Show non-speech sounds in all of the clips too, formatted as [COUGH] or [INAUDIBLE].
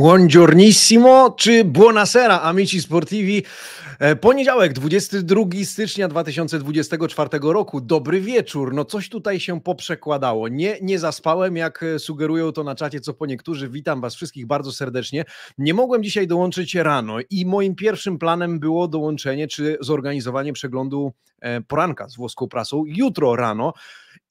Buongiornissimo czy buonasera, amici sportivi. E, poniedziałek, 22 stycznia 2024 roku. Dobry wieczór. No coś tutaj się poprzekładało. Nie, nie zaspałem, jak e, sugerują to na czacie, co po niektórzy. Witam Was wszystkich bardzo serdecznie. Nie mogłem dzisiaj dołączyć rano i moim pierwszym planem było dołączenie czy zorganizowanie przeglądu e, poranka z włoską prasą jutro rano.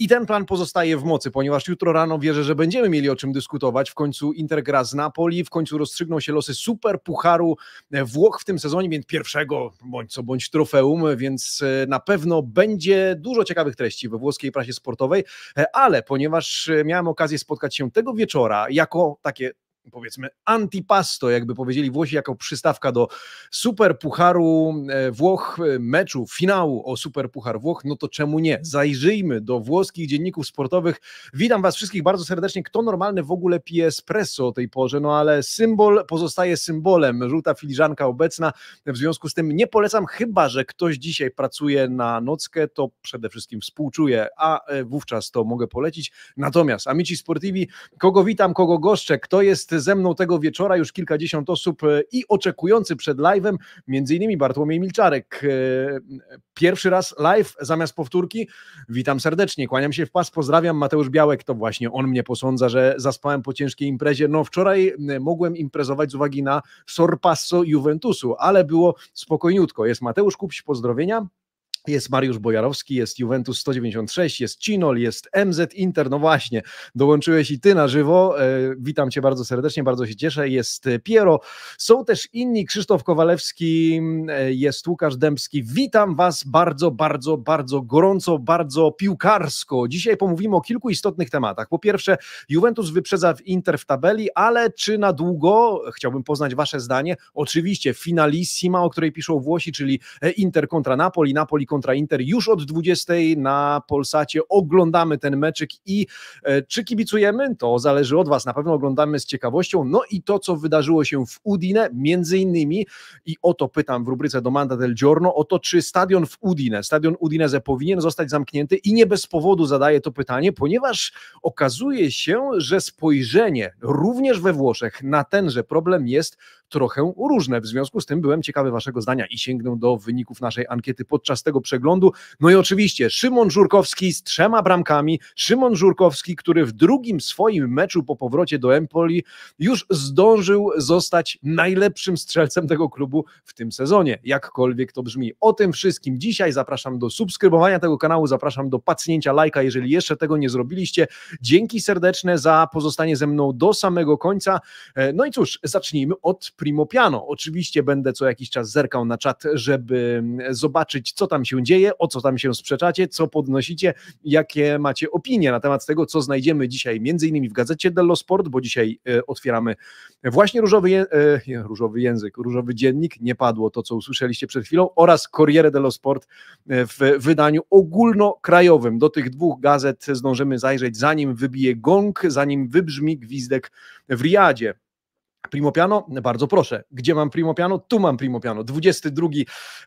I ten plan pozostaje w mocy, ponieważ jutro rano wierzę, że będziemy mieli o czym dyskutować. W końcu Inter gra z Napoli, w końcu rozstrzygną się losy super pucharu e, Włoch w tym sezonie, więc pierwszego bądź co bądź trofeum, więc e, na pewno będzie dużo ciekawych treści we włoskiej prasie sportowej, e, ale ponieważ miałem okazję spotkać się tego wieczora jako takie powiedzmy antipasto, jakby powiedzieli Włosi, jako przystawka do Super Pucharu e, Włoch, e, meczu, finału o Super Puchar Włoch, no to czemu nie? Zajrzyjmy do włoskich dzienników sportowych. Witam Was wszystkich bardzo serdecznie. Kto normalny w ogóle pije espresso o tej porze? No ale symbol pozostaje symbolem. Żółta filiżanka obecna. W związku z tym nie polecam, chyba że ktoś dzisiaj pracuje na nockę, to przede wszystkim współczuję, a e, wówczas to mogę polecić. Natomiast Amici Sportivi, kogo witam, kogo goszczę, kto jest ze mną tego wieczora już kilkadziesiąt osób e, i oczekujący przed live'em, między innymi Bartłomiej Milczarek. E, pierwszy raz live zamiast powtórki. Witam serdecznie, kłaniam się w pas, pozdrawiam Mateusz Białek, to właśnie on mnie posądza, że zaspałem po ciężkiej imprezie. No wczoraj e, mogłem imprezować z uwagi na Sorpasso Juventusu, ale było spokojniutko. Jest Mateusz Kupś, pozdrowienia. Jest Mariusz Bojarowski, jest Juventus 196, jest Cinol, jest MZ Inter. No właśnie, dołączyłeś i ty na żywo. E, witam cię bardzo serdecznie, bardzo się cieszę. Jest e, Piero, są też inni. Krzysztof Kowalewski, e, jest Łukasz Dębski. Witam was bardzo, bardzo, bardzo gorąco, bardzo piłkarsko. Dzisiaj pomówimy o kilku istotnych tematach. Po pierwsze, Juventus wyprzedza w Inter w tabeli, ale czy na długo? Chciałbym poznać wasze zdanie. Oczywiście finalissima, o której piszą Włosi, czyli Inter kontra Napoli, Napoli kontra Inter już od 20 na Polsacie. Oglądamy ten meczyk i e, czy kibicujemy? To zależy od Was. Na pewno oglądamy z ciekawością. No i to, co wydarzyło się w Udine, między innymi, i o to pytam w rubryce Domanda del Giorno, o to, czy stadion w Udine, stadion Udinese powinien zostać zamknięty i nie bez powodu zadaję to pytanie, ponieważ okazuje się, że spojrzenie również we Włoszech na tenże problem jest trochę różne. W związku z tym byłem ciekawy Waszego zdania i sięgnę do wyników naszej ankiety podczas tego przeglądu. No i oczywiście Szymon Żurkowski z trzema bramkami. Szymon Żurkowski, który w drugim swoim meczu po powrocie do Empoli już zdążył zostać najlepszym strzelcem tego klubu w tym sezonie. Jakkolwiek to brzmi. O tym wszystkim dzisiaj zapraszam do subskrybowania tego kanału, zapraszam do pacnięcia lajka, jeżeli jeszcze tego nie zrobiliście. Dzięki serdeczne za pozostanie ze mną do samego końca. E, no i cóż, zacznijmy od Primo Piano. Oczywiście będę co jakiś czas zerkał na czat, żeby mm, zobaczyć, co tam się się dzieje, o co tam się sprzeczacie, co podnosicie, jakie macie opinie na temat tego, co znajdziemy dzisiaj między innymi w gazecie Dello Sport, bo dzisiaj e, otwieramy właśnie różowy, e, je, różowy język, różowy dziennik, nie padło to, co usłyszeliście przed chwilą, oraz Corriere dello Sport e, w wydaniu ogólnokrajowym. Do tych dwóch gazet zdążymy zajrzeć, zanim wybije gong, zanim wybrzmi gwizdek w Riadzie. Primopiano, bardzo proszę. Gdzie mam Primopiano? Tu mam Primopiano. 22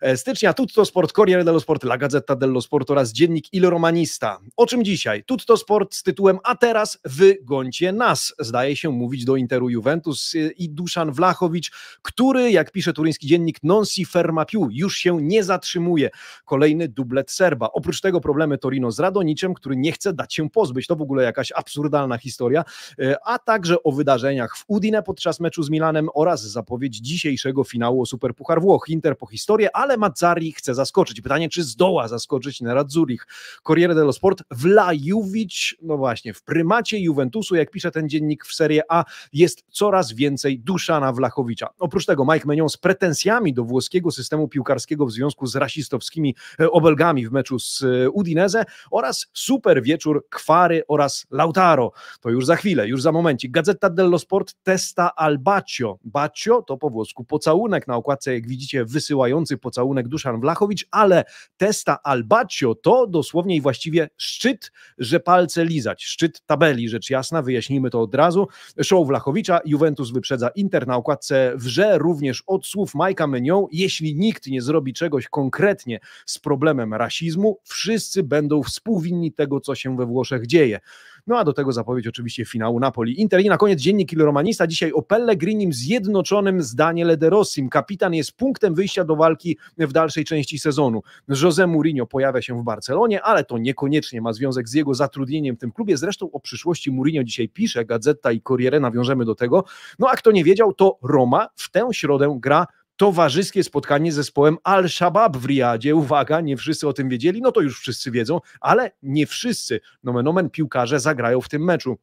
e, stycznia, Tutto Sport, Corriere dello Sport, La Gazzetta dello Sport oraz dziennik Il Romanista. O czym dzisiaj? Tutto Sport z tytułem A teraz wygońcie nas, zdaje się mówić do Interu Juventus e, i Duszan Wlachowicz, który, jak pisze turyński dziennik Non si ferma più, już się nie zatrzymuje. Kolejny dublet Serba. Oprócz tego problemy Torino z Radoniczem, który nie chce dać się pozbyć. To w ogóle jakaś absurdalna historia. E, a także o wydarzeniach w Udine podczas meczu z Milanem oraz zapowiedź dzisiejszego finału o Superpuchar Włoch. Inter po historię, ale Mazzari chce zaskoczyć. Pytanie, czy zdoła zaskoczyć Neradzurich. Corriere dello Sport Wlajowicz, no właśnie, w prymacie Juventusu, jak pisze ten dziennik w Serie A, jest coraz więcej Duszana Wlachowicza. Oprócz tego Mike Menion z pretensjami do włoskiego systemu piłkarskiego w związku z rasistowskimi e, obelgami w meczu z e, Udinese oraz super wieczór Kwary oraz Lautaro. To już za chwilę, już za momencik. Gazeta dello Sport testa al bacio. Baccio to po włosku pocałunek. Na okładce, jak widzicie, wysyłający pocałunek Duszan Wlachowicz, ale testa Albaccio to dosłownie i właściwie szczyt, że palce lizać. Szczyt tabeli, rzecz jasna, wyjaśnijmy to od razu. Show Wlachowicza, Juventus wyprzedza Inter. Na okładce wrze również od słów Majka Menią, jeśli nikt nie zrobi czegoś konkretnie z problemem rasizmu, wszyscy będą współwinni tego, co się we Włoszech dzieje. No a do tego zapowiedź oczywiście finału Napoli-Inter. I na koniec dziennik Il Romanista. Dzisiaj o Pellegrinim zjednoczonym z Daniel De Rossim. Kapitan jest punktem wyjścia do walki w dalszej części sezonu. Jose Mourinho pojawia się w Barcelonie, ale to niekoniecznie ma związek z jego zatrudnieniem w tym klubie. Zresztą o przyszłości Mourinho dzisiaj pisze Gazeta i Corriere, nawiążemy do tego. No a kto nie wiedział, to Roma w tę środę gra towarzyskie spotkanie z zespołem Al-Shabaab w Riyadzie. Uwaga, nie wszyscy o tym wiedzieli, no to już wszyscy wiedzą, ale nie wszyscy, nomen omen, piłkarze zagrają w tym meczu.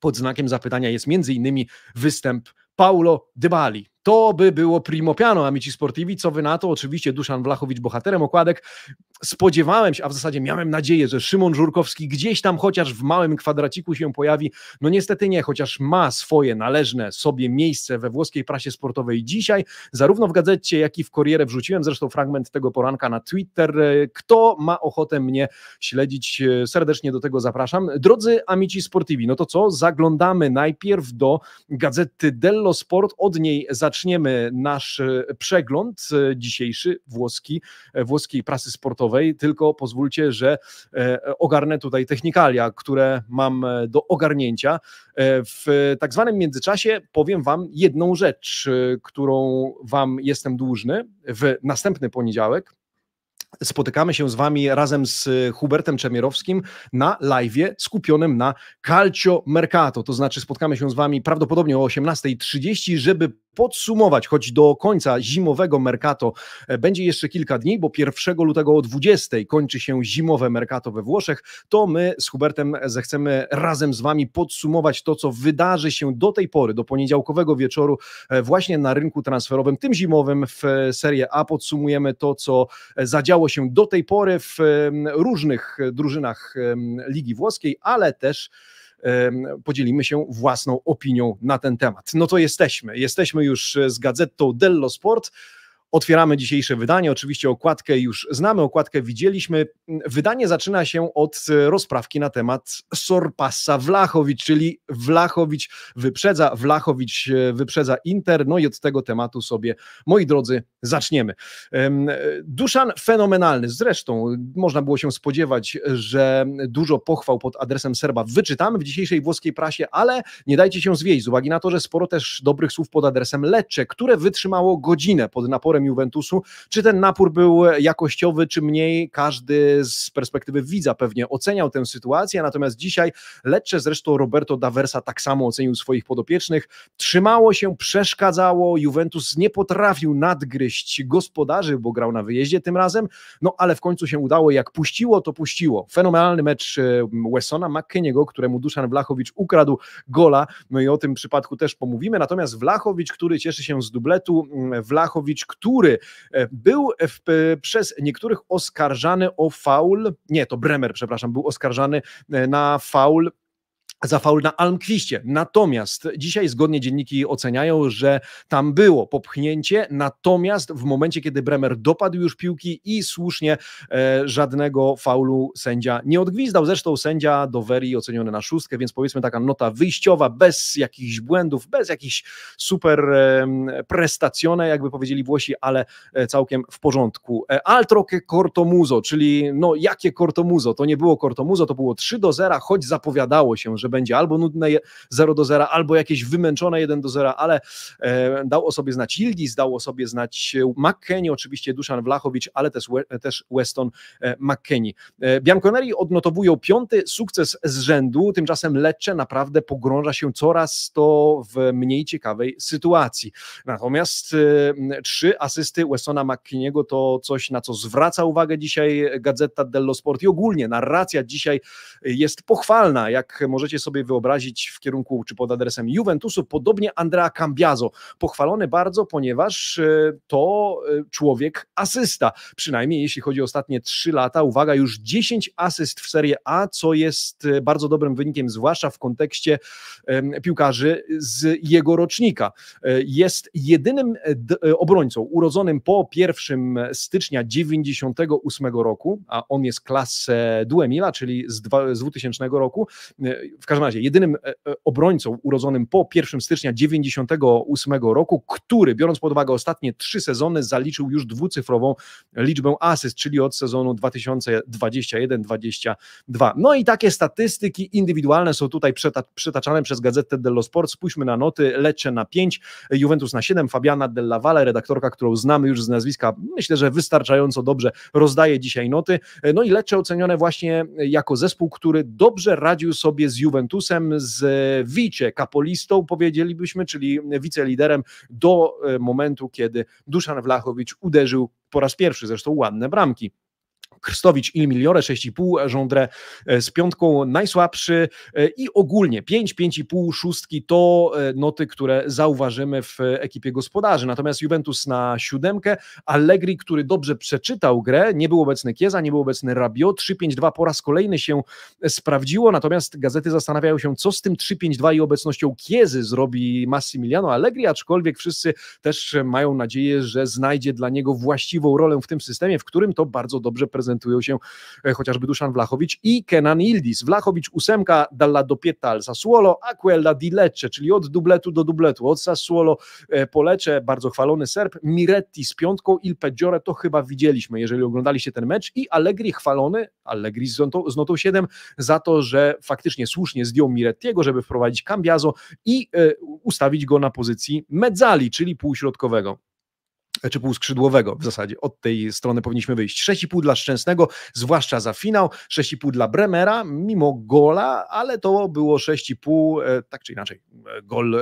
Pod znakiem zapytania jest między innymi występ Paulo Dybali. To by było primo piano, amici sportivi, co wy na to? Oczywiście Duszan Wlachowicz bohaterem okładek. Spodziewałem się, a w zasadzie miałem nadzieję, że Szymon Żurkowski gdzieś tam chociaż w małym kwadraciku się pojawi. No niestety nie, chociaż ma swoje należne sobie miejsce we włoskiej prasie sportowej dzisiaj, zarówno w gazecie, jak i w Corriere wrzuciłem zresztą fragment tego poranka na Twitter. Kto ma ochotę mnie śledzić, e, serdecznie do tego zapraszam. Drodzy amici sportivi, no to co? Zaglądamy najpierw do gazety Dello Sport, od niej zaczynamy zaczniemy nasz e, przegląd e, dzisiejszy włoski, e, włoskiej prasy sportowej, tylko pozwólcie, że ogarnę tutaj technikalia, które mam do ogarnięcia. W tak zwanym międzyczasie powiem Wam jedną rzecz, którą Wam jestem dłużny w następny poniedziałek spotykamy się z Wami razem z y, Hubertem Czemierowskim na live skupionym na Calcio Mercato. To znaczy, spotkamy się z Wami prawdopodobnie o 18.30, żeby podsumować, choć do końca zimowego Mercato e, będzie jeszcze kilka dni, bo 1 lutego o 20:00 kończy się zimowe Mercato we Włoszech, to my z Hubertem zechcemy razem z Wami podsumować to, co wydarzy się do tej pory, do poniedziałkowego wieczoru e, właśnie na rynku transferowym, tym zimowym w e, Serie A. Podsumujemy to, co zadziało się do tej pory w różnych drużynach Ligi Włoskiej, ale też podzielimy się własną opinią na ten temat. No to jesteśmy. Jesteśmy już z gazetą Dello Sport. Otwieramy dzisiejsze wydanie. Oczywiście okładkę już znamy, okładkę widzieliśmy. Wydanie zaczyna się od e, rozprawki na temat Sorpasa Wlachowicz, czyli Wlachowicz wyprzedza, Wlachowicz e, wyprzedza Inter. No i od tego tematu sobie, moi drodzy, zaczniemy. E, Duszan fenomenalny. Zresztą można było się spodziewać, że dużo pochwał pod adresem Serba wyczytamy w dzisiejszej włoskiej prasie, ale nie dajcie się zwieść z uwagi na to, że sporo też dobrych słów pod adresem Lecce, które wytrzymało godzinę pod naporem Juventusu. Czy ten napór był jakościowy, czy mniej? Każdy z perspektywy widza pewnie oceniał tę sytuację, natomiast dzisiaj lecz zresztą Roberto Daversa tak samo ocenił swoich podopiecznych, trzymało się, przeszkadzało, Juventus nie potrafił nadgryźć gospodarzy, bo grał na wyjeździe tym razem, no ale w końcu się udało, jak puściło, to puściło. Fenomenalny mecz Wessona McKinney'ego, któremu Duszan Wlachowicz ukradł gola, no i o tym przypadku też pomówimy, natomiast Wlachowicz, który cieszy się z dubletu, Wlachowicz, który który e, był e, w, e, przez niektórych oskarżany o faul, nie, to Bremer, przepraszam, był oskarżany na faul za faul na Almkwiście. Natomiast dzisiaj zgodnie dzienniki oceniają, że tam było popchnięcie, natomiast w momencie, kiedy Bremer dopadł już piłki i słusznie e, żadnego faulu sędzia nie odgwizdał. Zresztą sędzia Doveri oceniony na szóstkę, więc powiedzmy taka nota wyjściowa, bez jakichś błędów, bez jakichś super e, prestacjone, jakby powiedzieli Włosi, ale e, całkiem w porządku. E, Altroke Cortomuzo, czyli no jakie Cortomuzo? To nie było Cortomuzo, to było 3 do 0, choć zapowiadało się, że będzie albo nudne 0 do 0, albo jakieś wymęczone 1 do 0, ale e, dał o sobie znać Yildiz, dał o sobie znać McKennie, oczywiście Duszan Wlachowicz, ale też, też Weston e, McKennie. Bianconeri odnotowują piąty sukces z rzędu, tymczasem Lecce naprawdę pogrąża się coraz to w mniej ciekawej sytuacji. Natomiast e, trzy asysty Westona McKinniego to coś, na co zwraca uwagę dzisiaj Gazeta dello Sport i ogólnie narracja dzisiaj jest pochwalna, jak możecie sobie wyobrazić w kierunku czy pod adresem Juventusu, podobnie Andrea Cambiazo, pochwalony bardzo, ponieważ e, to e, człowiek asysta, przynajmniej jeśli chodzi o ostatnie 3 lata, uwaga, już 10 asyst w Serie A, co jest e, bardzo dobrym wynikiem, zwłaszcza w kontekście piłkarzy z jego rocznika. Jest jedynym obrońcą urodzonym po 1 stycznia 98 roku, a on jest klasę Duemila, czyli z 2000 roku, w każdym razie jedynym e, e, obrońcą urodzonym po 1 stycznia 98 roku, który biorąc pod uwagę ostatnie trzy sezony zaliczył już dwucyfrową liczbę asyst, czyli od sezonu 2021-22. No i takie statystyki indywidualne są tutaj przytaczane przetaczane przez Gazetę dello Sport. Spójrzmy na noty, Lecce na 5, Juventus na 7, Fabiana Della Valle, redaktorka, którą znamy już z nazwiska, myślę, że wystarczająco dobrze rozdaje dzisiaj noty. E, no i Lecce ocenione właśnie jako zespół, który dobrze radził sobie z Juventus Juventusem, z Wicie, kapolistą powiedzielibyśmy, czyli wiceliderem do e, momentu, kiedy Duszan Wlachowicz uderzył po raz pierwszy, zresztą ładne bramki Krstowicz Il Miliore 6,5, Żądre z piątką najsłabszy e, i ogólnie 5, 5,5, szóstki to e, noty, które zauważymy w ekipie gospodarzy. Natomiast Juventus na siódemkę, Allegri, który dobrze przeczytał grę, nie był obecny Kieza, nie był obecny Rabiot, 3,5,2 po raz kolejny się e, sprawdziło, natomiast gazety zastanawiają się, co z tym 3,5,2 i obecnością Kiezy zrobi Massimiliano Allegri, aczkolwiek wszyscy też mają nadzieję, że znajdzie dla niego właściwą rolę w tym systemie, w którym to bardzo dobrze prezentuje prezentują się e, chociażby Duszan Wlachowicz i Kenan Ildis. Wlachowicz ósemka, dalla doppietta al Sassuolo, aquella di Lecce, czyli od dubletu do dubletu, od Sassuolo e, po Lecce, bardzo chwalony Serb, Miretti z piątką, Il Peggiore, to chyba widzieliśmy, jeżeli oglądaliście ten mecz i Allegri chwalony, Allegri z notą, z notą 7 za to, że faktycznie słusznie zdjął Mirettiego, żeby wprowadzić Cambiazo i e, ustawić go na pozycji medzali, czyli półśrodkowego czy półskrzydłowego w zasadzie. Od tej strony powinniśmy wyjść. 6,5 dla Szczęsnego, zwłaszcza za finał, 6,5 dla Bremera, mimo gola, ale to było 6,5, e, tak czy inaczej, e, gol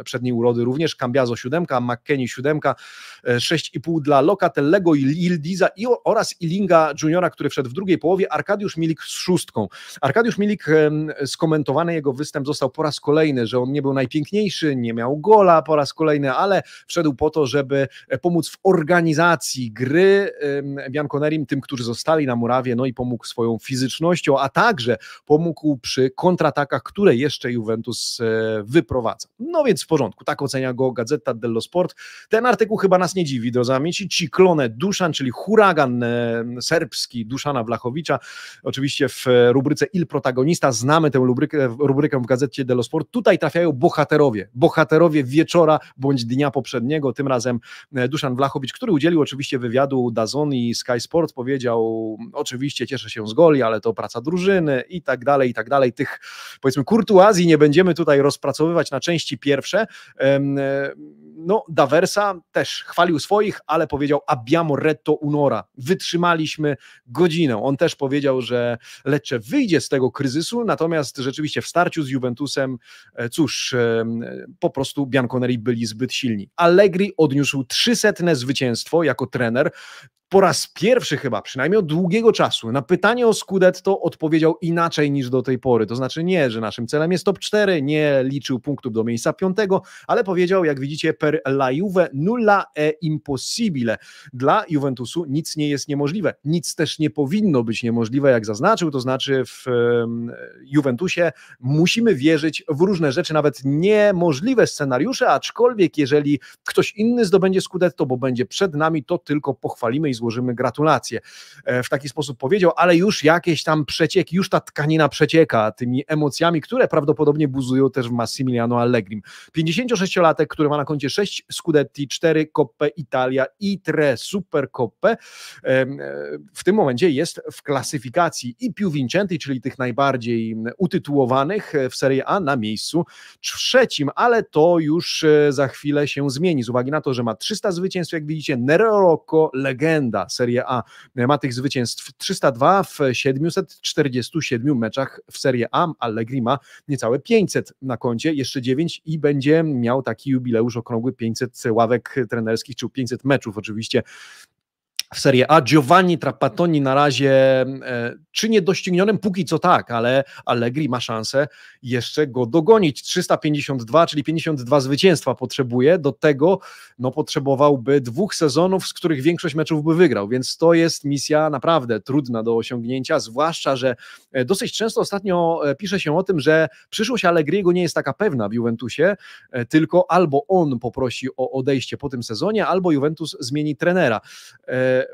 e, przedniej urody również, Cambiazo 7, McKennie 7, 6,5 dla Lokatellego i Ildiza i oraz Ilinga Juniora, który wszedł w drugiej połowie, Arkadiusz Milik z szóstką. Arkadiusz Milik skomentowany jego występ został po raz kolejny, że on nie był najpiękniejszy, nie miał gola po raz kolejny, ale wszedł po to, żeby pomóc w organizacji gry Bianconerim, tym, którzy zostali na murawie, no i pomógł swoją fizycznością, a także pomógł przy kontratakach, które jeszcze Juventus e, wyprowadza. No więc w porządku, tak ocenia go Gazeta dello Sport. Ten artykuł chyba nas nie dziwi, drodzy amici. ciclone, Duszan, czyli huragan e, serbski Duszana Wlachowicza, oczywiście w rubryce Il Protagonista, znamy tę rubrykę, e, rubrykę w Gazecie dello Sport. Tutaj trafiają bohaterowie, bohaterowie wieczora bądź dnia poprzedniego, tym razem Duszan Duszan Wlachowicz, który udzielił oczywiście wywiadu Dazon i Sky Sport, powiedział oczywiście cieszę się z goli, ale to praca drużyny i tak dalej, i tak dalej. Tych powiedzmy kurtuazji nie będziemy tutaj rozpracowywać na części pierwsze. No, Daversa też chwalił swoich, ale powiedział abbiamo retto unora. Wytrzymaliśmy godzinę. On też powiedział, że Lecce wyjdzie z tego kryzysu, natomiast rzeczywiście w starciu z Juventusem, e, cóż, po prostu Bianconeri byli zbyt silni. Allegri odniósł trzy setne zwycięstwo jako trener, po raz pierwszy chyba, przynajmniej od długiego czasu, na pytanie o Scudetto odpowiedział inaczej niż do tej pory. To znaczy nie, że naszym celem jest top 4, nie liczył punktów do miejsca piątego, ale powiedział, jak widzicie, per la Juve nulla e impossibile. Dla Juventusu nic nie jest niemożliwe, nic też nie powinno być niemożliwe, jak zaznaczył, to znaczy w Juventusie musimy wierzyć w różne rzeczy, nawet niemożliwe scenariusze, aczkolwiek jeżeli ktoś inny zdobędzie Scudetto, bo będzie przed nami, to tylko pochwalimy i złożymy gratulacje. E, w taki sposób powiedział, ale już jakieś tam przecieki, już ta tkanina przecieka tymi emocjami, które prawdopodobnie buzują też w Massimiliano Allegri. 56-latek, który ma na koncie 6 Scudetti, 4 Coppe Italia i 3 Super Coppe, e, w tym momencie jest w klasyfikacji i Piuvincenty, czyli tych najbardziej utytułowanych e, w Serie A na miejscu trzecim, ale to już za chwilę się zmieni z uwagi na to, że ma 300 zwycięstw, jak widzicie, Nerorocco, legenda legenda Serie A. Ma tych zwycięstw 302 w 747 meczach w Serie A. Allegri ma niecałe 500 na koncie, jeszcze 9 i będzie miał taki jubileusz okrągły 500 ławek trenerskich, czy 500 meczów oczywiście w Serie A. Giovanni Trapattoni na razie mm, e, czy niedoścignionym, póki co tak, ale Allegri ma szansę jeszcze go dogonić. 352, czyli 52 zwycięstwa potrzebuje. Do tego no, potrzebowałby dwóch sezonów, z których większość meczów by wygrał, więc to jest misja naprawdę trudna do osiągnięcia, zwłaszcza, że e, dosyć często ostatnio e, pisze się o tym, że przyszłość Allegriego nie jest taka pewna w Juventusie, tylko albo on poprosi o odejście po tym sezonie, albo Juventus zmieni trenera.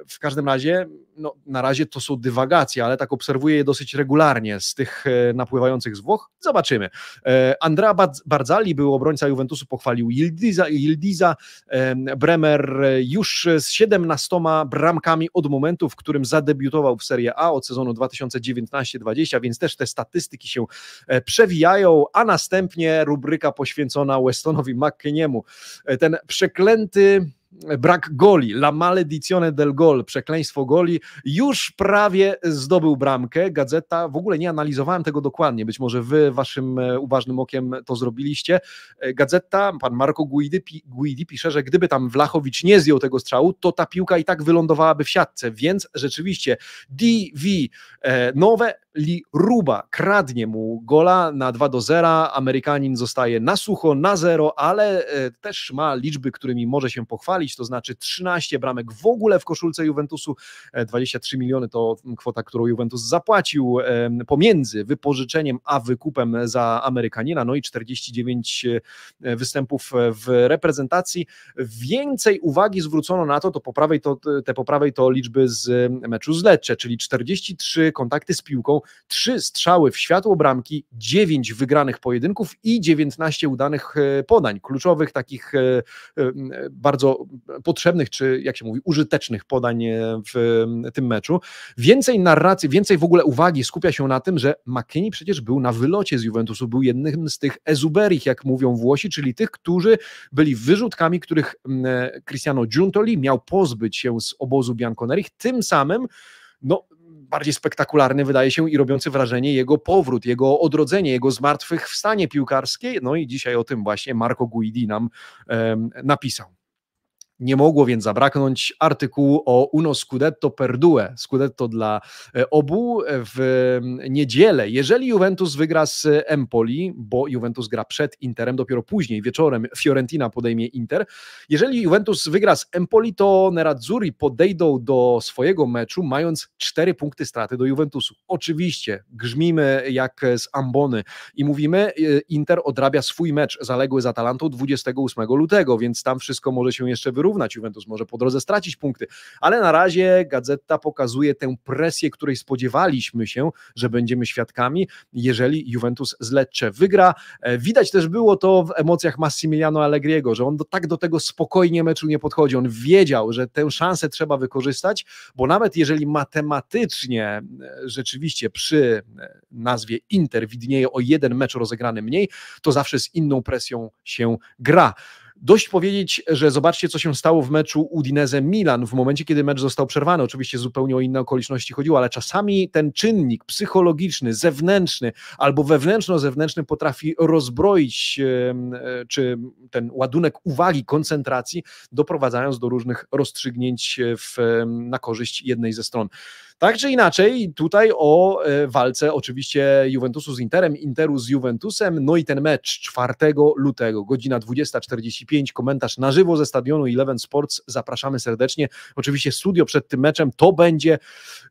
W każdym razie, no, na razie to są dywagacje, ale tak obserwuję je dosyć regularnie z tych e, napływających z Włoch. Zobaczymy. E, Andrea Barzali, był obrońca Juventusu, pochwalił Ildiza, Ildiza. E, Bremer już z 17 bramkami od momentu, w którym zadebiutował w Serie A od sezonu 2019-20, więc też te statystyki się przewijają, a następnie rubryka poświęcona Westonowi McKeniemu. Ten przeklęty brak goli, la maledizione del gol, przekleństwo goli, już prawie zdobył bramkę. Gazeta, w ogóle nie analizowałem tego dokładnie, być może wy waszym e, uważnym okiem to zrobiliście. E, Gazeta, pan Marco Guidi, Guidi pisze, że gdyby tam Wlachowicz nie zjął tego strzału, to ta piłka i tak wylądowałaby w siatce, więc rzeczywiście DV, e, nowe Li Ruba kradnie mu gola na 2 do 0. Amerykanin zostaje na sucho, na zero, ale e, też ma liczby, którymi może się pochwalić, to znaczy 13 bramek w ogóle w koszulce Juventusu. 23 e, miliony to kwota, którą Juventus zapłacił pomiędzy wypożyczeniem a wykupem za Amerykanina, no i 49 e, występów w reprezentacji. Więcej uwagi zwrócono na to, to po prawej to, te po prawej to liczby z meczu z Lecce, czyli 43 kontakty z piłką, trzy strzały w światło bramki, dziewięć wygranych pojedynków i 19 udanych e, podań, kluczowych, takich e, e, bardzo potrzebnych, czy jak się mówi, użytecznych podań w tym meczu. Więcej narracji, więcej w ogóle uwagi skupia się na tym, że McKinney przecież był na wylocie z Juventusu, był jednym z tych ezuberich, jak mówią Włosi, czyli tych, którzy byli wyrzutkami, których Cristiano Giuntoli miał pozbyć się z obozu Bianconerich, tym samym no, bardziej spektakularny wydaje się i robiący wrażenie jego powrót, jego odrodzenie, jego zmartwychwstanie piłkarskie. No i dzisiaj o tym właśnie Marco Guidi nam napisał. Nie mogło więc zabraknąć artykułu o Uno Scudetto per due, Scudetto dla e, obu e, w niedzielę. Jeżeli Juventus wygra z Empoli, bo Juventus gra przed Interem, dopiero później wieczorem Fiorentina podejmie Inter. Jeżeli Juventus wygra z Empoli, to Nerazzurri podejdą do swojego meczu mając cztery punkty straty do Juventusu. Oczywiście grzmimy jak z ambony i mówimy, e, Inter odrabia swój mecz zaległy z Atalantą 28 lutego, więc tam wszystko może się jeszcze wyruszyć wyrównać, Juventus może po drodze stracić punkty, ale na razie Gazeta pokazuje tę presję, której spodziewaliśmy się, że będziemy świadkami, jeżeli Juventus z Lecce wygra. E, widać też było to w emocjach Massimiliano Allegriego, że on do, tak do tego spokojnie meczu nie podchodzi, on wiedział, że tę szansę trzeba wykorzystać, bo nawet jeżeli matematycznie e, rzeczywiście przy e, nazwie Inter widnieje o jeden mecz rozegrany mniej, to zawsze z inną presją się gra. Dość powiedzieć, że zobaczcie, co się stało w meczu Udinese-Milan, w momencie, kiedy mecz został przerwany. Oczywiście zupełnie o inne okoliczności chodziło, ale czasami ten czynnik psychologiczny, zewnętrzny albo wewnętrzno-zewnętrzny potrafi rozbroić e, czy ten ładunek uwagi, koncentracji, doprowadzając do różnych rozstrzygnięć w, na korzyść jednej ze stron. Tak czy inaczej, tutaj o e, walce oczywiście Juventusu z Interem, Interu z Juventusem, no i ten mecz 4 lutego, godzina 20.45, komentarz na żywo ze stadionu Eleven Sports, zapraszamy serdecznie. Oczywiście studio przed tym meczem to będzie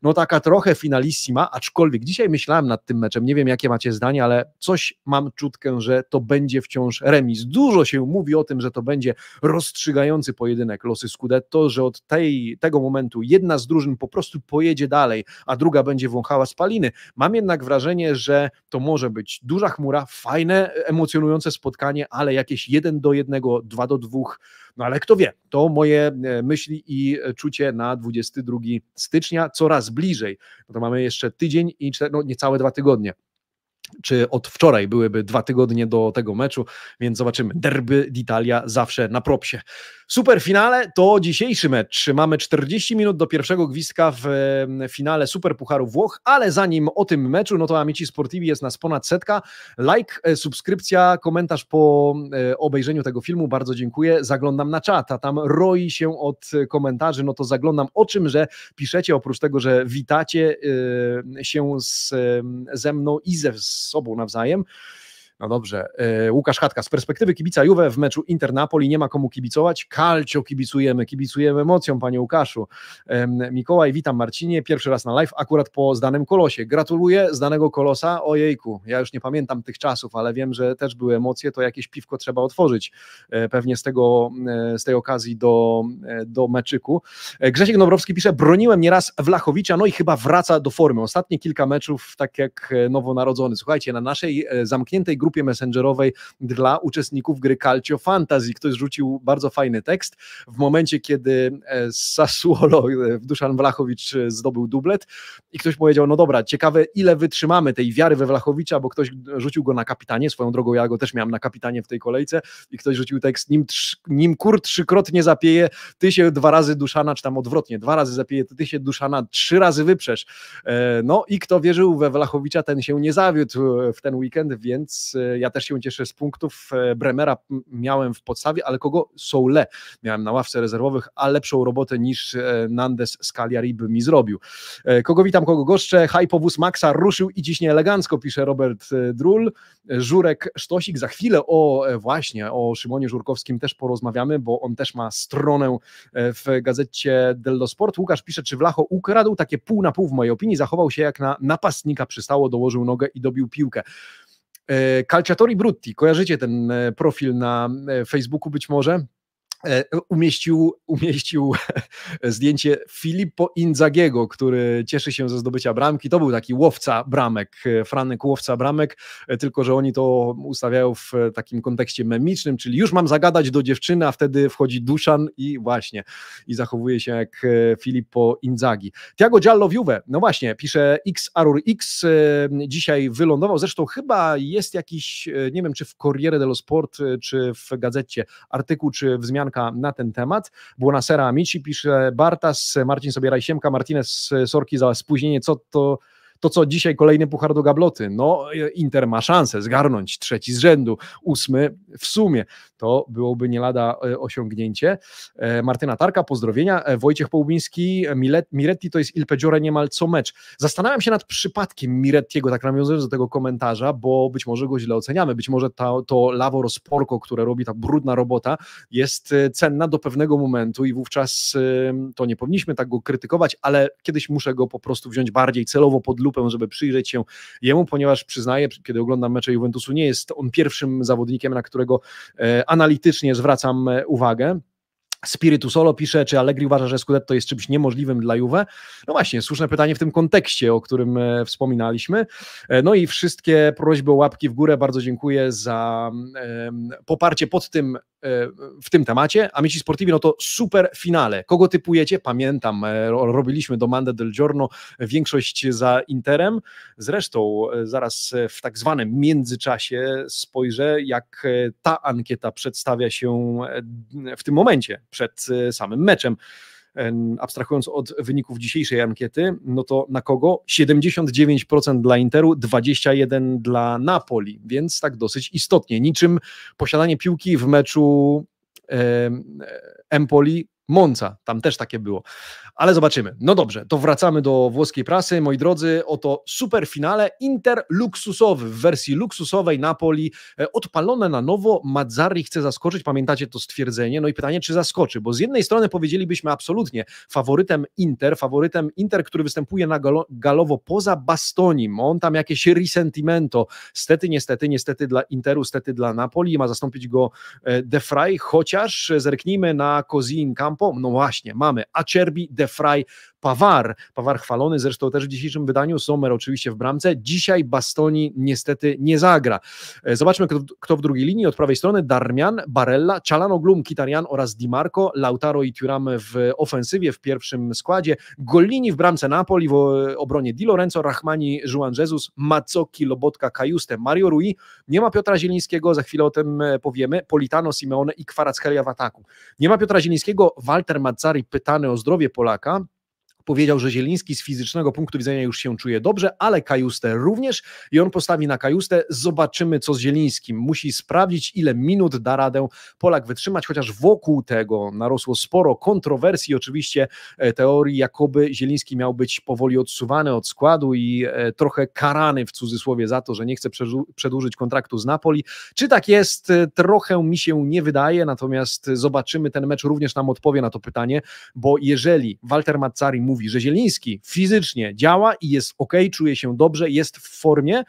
no taka trochę finalissima, aczkolwiek dzisiaj myślałem nad tym meczem, nie wiem jakie macie zdanie, ale coś mam czutkę, że to będzie wciąż remis. Dużo się mówi o tym, że to będzie rozstrzygający pojedynek losy Scudetto, że od tej, tego momentu jedna z drużyn po prostu pojedzie dalej, dalej, a druga będzie wąchała spaliny. Mam jednak wrażenie, że to może być duża chmura, fajne, emocjonujące spotkanie, ale jakieś jeden do jednego, dwa do dwóch, no ale kto wie, to moje e, myśli i e, czucie na 22 stycznia, coraz bliżej. No to mamy jeszcze tydzień i czter- no, niecałe dwa tygodnie czy od wczoraj byłyby dwa tygodnie do tego meczu, więc zobaczymy. Derby d'Italia zawsze na propsie. Super finale to dzisiejszy mecz. Mamy 40 minut do pierwszego gwizdka w finale Super Pucharu Włoch, ale zanim o tym meczu, no to Amici Sportivi jest nas ponad setka. Like, e, subskrypcja, komentarz po e, obejrzeniu tego filmu, bardzo dziękuję. Zaglądam na a tam roi się od komentarzy, no to zaglądam o czym, że piszecie, oprócz tego, że witacie e, się z, ze mną i ze, z z sobą nawzajem, no dobrze. E, Łukasz Chatka, z perspektywy kibica Juve w meczu Inter-Napoli nie ma komu kibicować. Kalcio kibicujemy, kibicujemy emocją, panie Łukaszu. Mikołaj, witam Marcinie, pierwszy raz na live, akurat po zdanym kolosie. Gratuluję zdanego kolosa. Ojejku, ja już nie pamiętam tych czasów, ale wiem, że też były emocje, to jakieś piwko trzeba otworzyć. E, pewnie z, tego, e, z tej okazji do, do meczyku. Grzesiek Nowrowski pisze, broniłem nieraz Wlachowicza, no i chyba wraca do formy. Ostatnie kilka meczów, tak jak nowonarodzony. Słuchajcie, na naszej zamkniętej grupie grupie messengerowej dla uczestników gry Calcio Fantasy. Ktoś rzucił bardzo fajny tekst. W momencie, kiedy e, Sassuolo, e, Duszan Wlachowicz e, zdobył dublet i ktoś powiedział, no dobra, ciekawe ile wytrzymamy tej wiary we Wlachowicza, bo ktoś rzucił go na kapitanie, swoją drogą ja go też miałem na kapitanie w tej kolejce i ktoś rzucił tekst, nim, trz, nim kur trzykrotnie zapieje, ty się dwa razy Duszana, czy tam odwrotnie, dwa razy zapieje, ty się Duszana trzy razy wyprzesz. No i kto wierzył we Wlachowicza, ten się nie zawiódł w ten weekend, więc Y, ja też się cieszę z punktów. E, Bremera miałem w podstawie, ale kogo? Soule miałem na ławce rezerwowych, a lepszą robotę niż e, Nandes z Cagliari by mi zrobił. E, kogo witam, kogo goszczę? Hypowóz Maxa ruszył i dziś elegancko pisze Robert Drul. Żurek Sztosik, za chwilę o właśnie, o Szymonie Żurkowskim też porozmawiamy, bo on też ma stronę w gazecie Dello Sport. Łukasz pisze, czy Wlacho ukradł takie pół na pół w mojej opinii, zachował się jak na napastnika przystało, dołożył nogę i dobił piłkę. E, Calciatori Brutti, kojarzycie ten e, profil na e, Facebooku być może? E, umieścił, umieścił [LAUGHS] zdjęcie Filippo Inzagiego, który cieszy się ze zdobycia bramki. To był taki łowca bramek, e, Franek łowca bramek, e, tylko że oni to ustawiają w takim kontekście memicznym, czyli już mam zagadać do dziewczyny, a wtedy wchodzi Duszan i właśnie, i zachowuje się jak Filippo Inzagi. Tiago Giallo Juve, no właśnie, pisze X Arur X, dzisiaj wylądował, zresztą chyba jest jakiś, nie wiem czy w Corriere dello Sport, czy w gazecie artykuł, czy wzmianka na ten temat. Buonasera Amici pisze Bartas, Marcin sobie Rajsiemka, Martinez Sorki za spóźnienie, co to to co dzisiaj kolejny puchar do gabloty? No, Inter ma szansę zgarnąć trzeci z rzędu, ósmy w sumie. To byłoby nie lada e, osiągnięcie. E, Martyna Tarka, pozdrowienia. E, Wojciech Połubiński, Miretti to jest Il Peggiore niemal co mecz. Zastanawiam się nad przypadkiem Mirettiego, tak nawiązując do tego komentarza, bo być może go źle oceniamy. Być może to, to lawo rozporko, które robi ta brudna robota, jest cenna do pewnego momentu i wówczas to nie powinniśmy tak go krytykować, ale kiedyś muszę go po prostu wziąć bardziej celowo pod lupę grupę, żeby przyjrzeć się jemu, ponieważ przyznaję, kiedy oglądam mecze Juventusu, nie jest on pierwszym zawodnikiem, na którego e, analitycznie zwracam e, uwagę. Spiritu Solo pisze, czy Allegri uważa, że Scudetto jest czymś niemożliwym dla Juve? No właśnie, słuszne pytanie w tym kontekście, o którym e, wspominaliśmy. E, no i wszystkie prośby o łapki w górę, bardzo dziękuję za poparcie pod tym, e, w tym temacie. Amici Sportivi, no to super finale. Kogo typujecie? Pamiętam, robiliśmy domandę del Giorno, większość za Interem. Zresztą zaraz w tak zwanym międzyczasie spojrzę, jak ta ankieta przedstawia się w tym momencie przed e, samym meczem abstrahując od wyników dzisiejszej ankiety, no to na kogo? 79% dla Interu, 21% dla Napoli, więc tak dosyć istotnie. Niczym posiadanie piłki w meczu Empoli Mąca, tam też takie było. Ale zobaczymy. No dobrze, to wracamy do włoskiej prasy. Moi drodzy, oto super finale Inter luksusowy w wersji luksusowej Napoli. E, odpalone na nowo, Mazzarri chce zaskoczyć, pamiętacie to stwierdzenie? No i pytanie, czy zaskoczy, bo z jednej strony powiedzielibyśmy absolutnie faworytem Inter, faworytem Inter, który występuje na galowo poza Bastonim. On tam jakieś risentimento. Stety, niestety, niestety dla Interu, stety dla Napoli. Ma zastąpić go e, De Frey, chociaż zerknijmy na Kozinka, no właśnie, mamy Acerbi, De Frey, Pawar. Pawar chwalony zresztą też w dzisiejszym wydaniu. Sommer oczywiście w bramce. Dzisiaj Bastoni niestety nie zagra. E, zobaczmy, kto, w drugiej linii. Od prawej strony Darmian, Barella, Cialanoglu, Kitarian oraz Di Marco, Lautaro i Thuram w ofensywie w pierwszym składzie. Gollini w bramce Napoli, w obronie Di Lorenzo, Rachmani, Juan Jesus, Macoki, Lobotka, Kajuste, Mario Rui. Nie ma Piotra Zielińskiego, za chwilę o tym e, powiemy. Politano, Simeone i Kwarackelia w ataku. Nie ma Piotra Zielińskiego, Walter Mazzari pytany o zdrowie Polaka. Powiedział, że Zieliński z fizycznego punktu widzenia już się czuje dobrze, ale Kajustę również i on postawi na Kajustę. Zobaczymy, co z Zielińskim. Musi sprawdzić, ile minut da radę Polak wytrzymać, chociaż wokół tego narosło sporo kontrowersji. Oczywiście e, teorii, jakoby Zieliński miał być powoli odsuwany od składu i e, trochę karany w cudzysłowie za to, że nie chce przedłużyć kontraktu z Napoli. Czy tak jest? E, trochę mi się nie wydaje, natomiast zobaczymy. Ten mecz również nam odpowie na to pytanie, bo jeżeli Walter Mazzari mówi, mówi, że Zieliński fizycznie działa i jest ok, czuje się dobrze, jest w formie,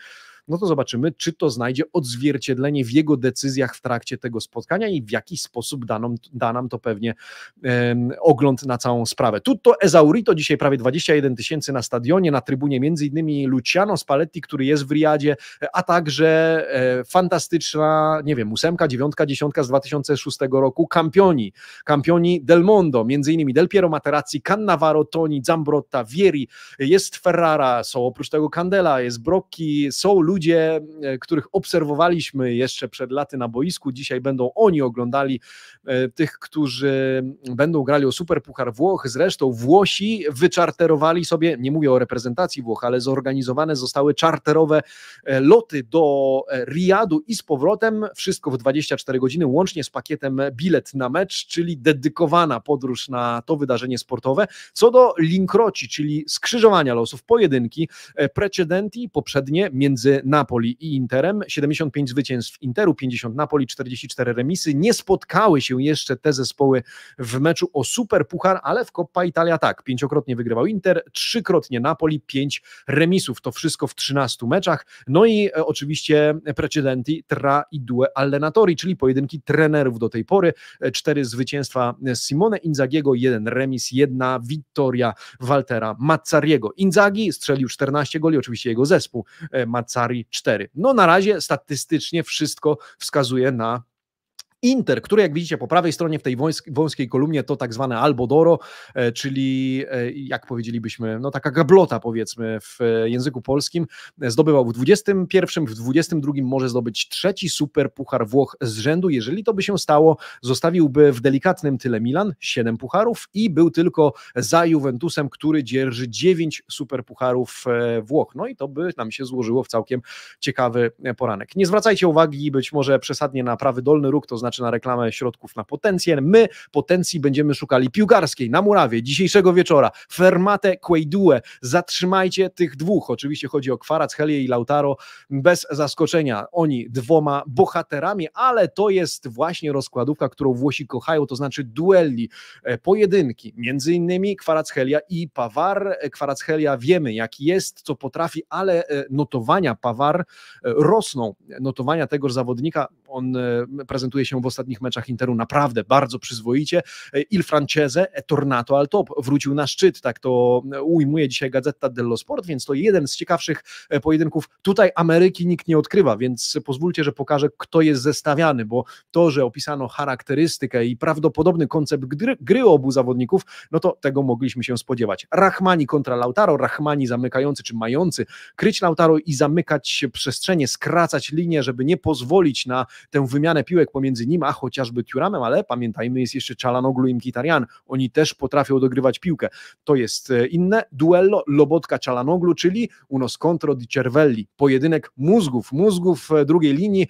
no to zobaczymy, czy to znajdzie odzwierciedlenie w jego decyzjach w trakcie tego spotkania i w jaki sposób da nam, da nam to pewnie ogląd na całą sprawę. Tutto Ezaurito, dzisiaj prawie 21 tysięcy na stadionie, na trybunie między innymi Luciano Spalletti, który jest w Riadzie, a także e, fantastyczna, nie wiem, ósemka, dziewiątka, dziesiątka z 2006 roku, kampioni kampioni del Mondo, między innymi Del Piero Materazzi, Cannavaro, Toni, Zambrotta, Vieri, jest Ferrara, są oprócz tego Candela, jest Brocchi, są Lu ludzie, e, których obserwowaliśmy jeszcze przed laty na boisku, dzisiaj będą oni oglądali e, tych, którzy będą grali o Superpuchar Włoch. Zresztą Włosi wyczarterowali sobie, nie mówię o reprezentacji Włoch, ale zorganizowane zostały czarterowe e, loty do Riadu i z powrotem. Wszystko w 24 godziny, łącznie z pakietem bilet na mecz, czyli dedykowana podróż na to wydarzenie sportowe. Co do linkroci, czyli skrzyżowania losów, pojedynki, precedenti poprzednie między Napoli i Interem. 75 zwycięstw Interu, 50 Napoli, 44 remisy. Nie spotkały się jeszcze te zespoły w meczu o Super Puchar, ale w Coppa Italia tak. Pięciokrotnie wygrywał Inter, trzykrotnie Napoli, pięć remisów. To wszystko w 13 meczach. No i e, oczywiście precedenti tra i due allenatori, czyli pojedynki trenerów do tej pory. E, cztery zwycięstwa Simone Inzagiego, jeden remis, jedna wittoria Waltera Mazzariego. Inzagi strzelił 14 goli, oczywiście jego zespół e, Mazzari Ferrari 4. No na razie statystycznie wszystko wskazuje na Inter, który jak widzicie po prawej stronie w tej wąskiej kolumnie to tak zwane Albodoro, e, czyli e, jak powiedzielibyśmy, no taka gablota powiedzmy w e, języku polskim, zdobywał w 21, w 22 może zdobyć trzeci super puchar Włoch z rzędu. Jeżeli to by się stało, zostawiłby w delikatnym tyle Milan, 7 pucharów i był tylko za Juventusem, który dzierży 9 super pucharów Włoch. No i to by nam się złożyło w całkiem ciekawy poranek. Nie zwracajcie uwagi być może przesadnie na prawy dolny róg, to znaczy znaczy na reklamę środków na potencję. My potencji będziemy szukali piłkarskiej na murawie dzisiejszego wieczora. Fermate Queidue. Zatrzymajcie tych dwóch. Oczywiście chodzi o Kwarac, Helie i Lautaro. Bez zaskoczenia oni dwoma bohaterami, ale to jest właśnie rozkładówka, którą Włosi kochają, to znaczy duelli, e, pojedynki. Między innymi Kwarac, Helia i Pawar. E, Kwarac, Helia wiemy jaki jest, co potrafi, ale e, notowania Pawar rosną. Notowania tegoż zawodnika, on prezentuje się w ostatnich meczach Interu naprawdę bardzo przyzwoicie. E, Il Francese, e, Tornato al top, wrócił na szczyt, tak to e, ujmuje dzisiaj Gazeta dello Sport, więc to jeden z ciekawszych pojedynków. Tutaj Ameryki nikt nie odkrywa, więc pozwólcie, że pokażę, kto jest zestawiany, bo to, że opisano charakterystykę i prawdopodobny koncept gry, gry obu zawodników, no to tego mogliśmy się spodziewać. Rachmani kontra Lautaro, Rachmani zamykający czy mający kryć Lautaro i zamykać przestrzenie, skracać linię, żeby nie pozwolić na tę wymianę piłek pomiędzy nimi nim, a chociażby Turamem, ale pamiętajmy, jest jeszcze Czalanoglu i Mkitarian. Oni też potrafią dogrywać piłkę. To jest e, inne. Duello Lobotka-Czalanoglu, czyli unos contro di cervelli. Pojedynek mózgów, mózgów e, drugiej linii,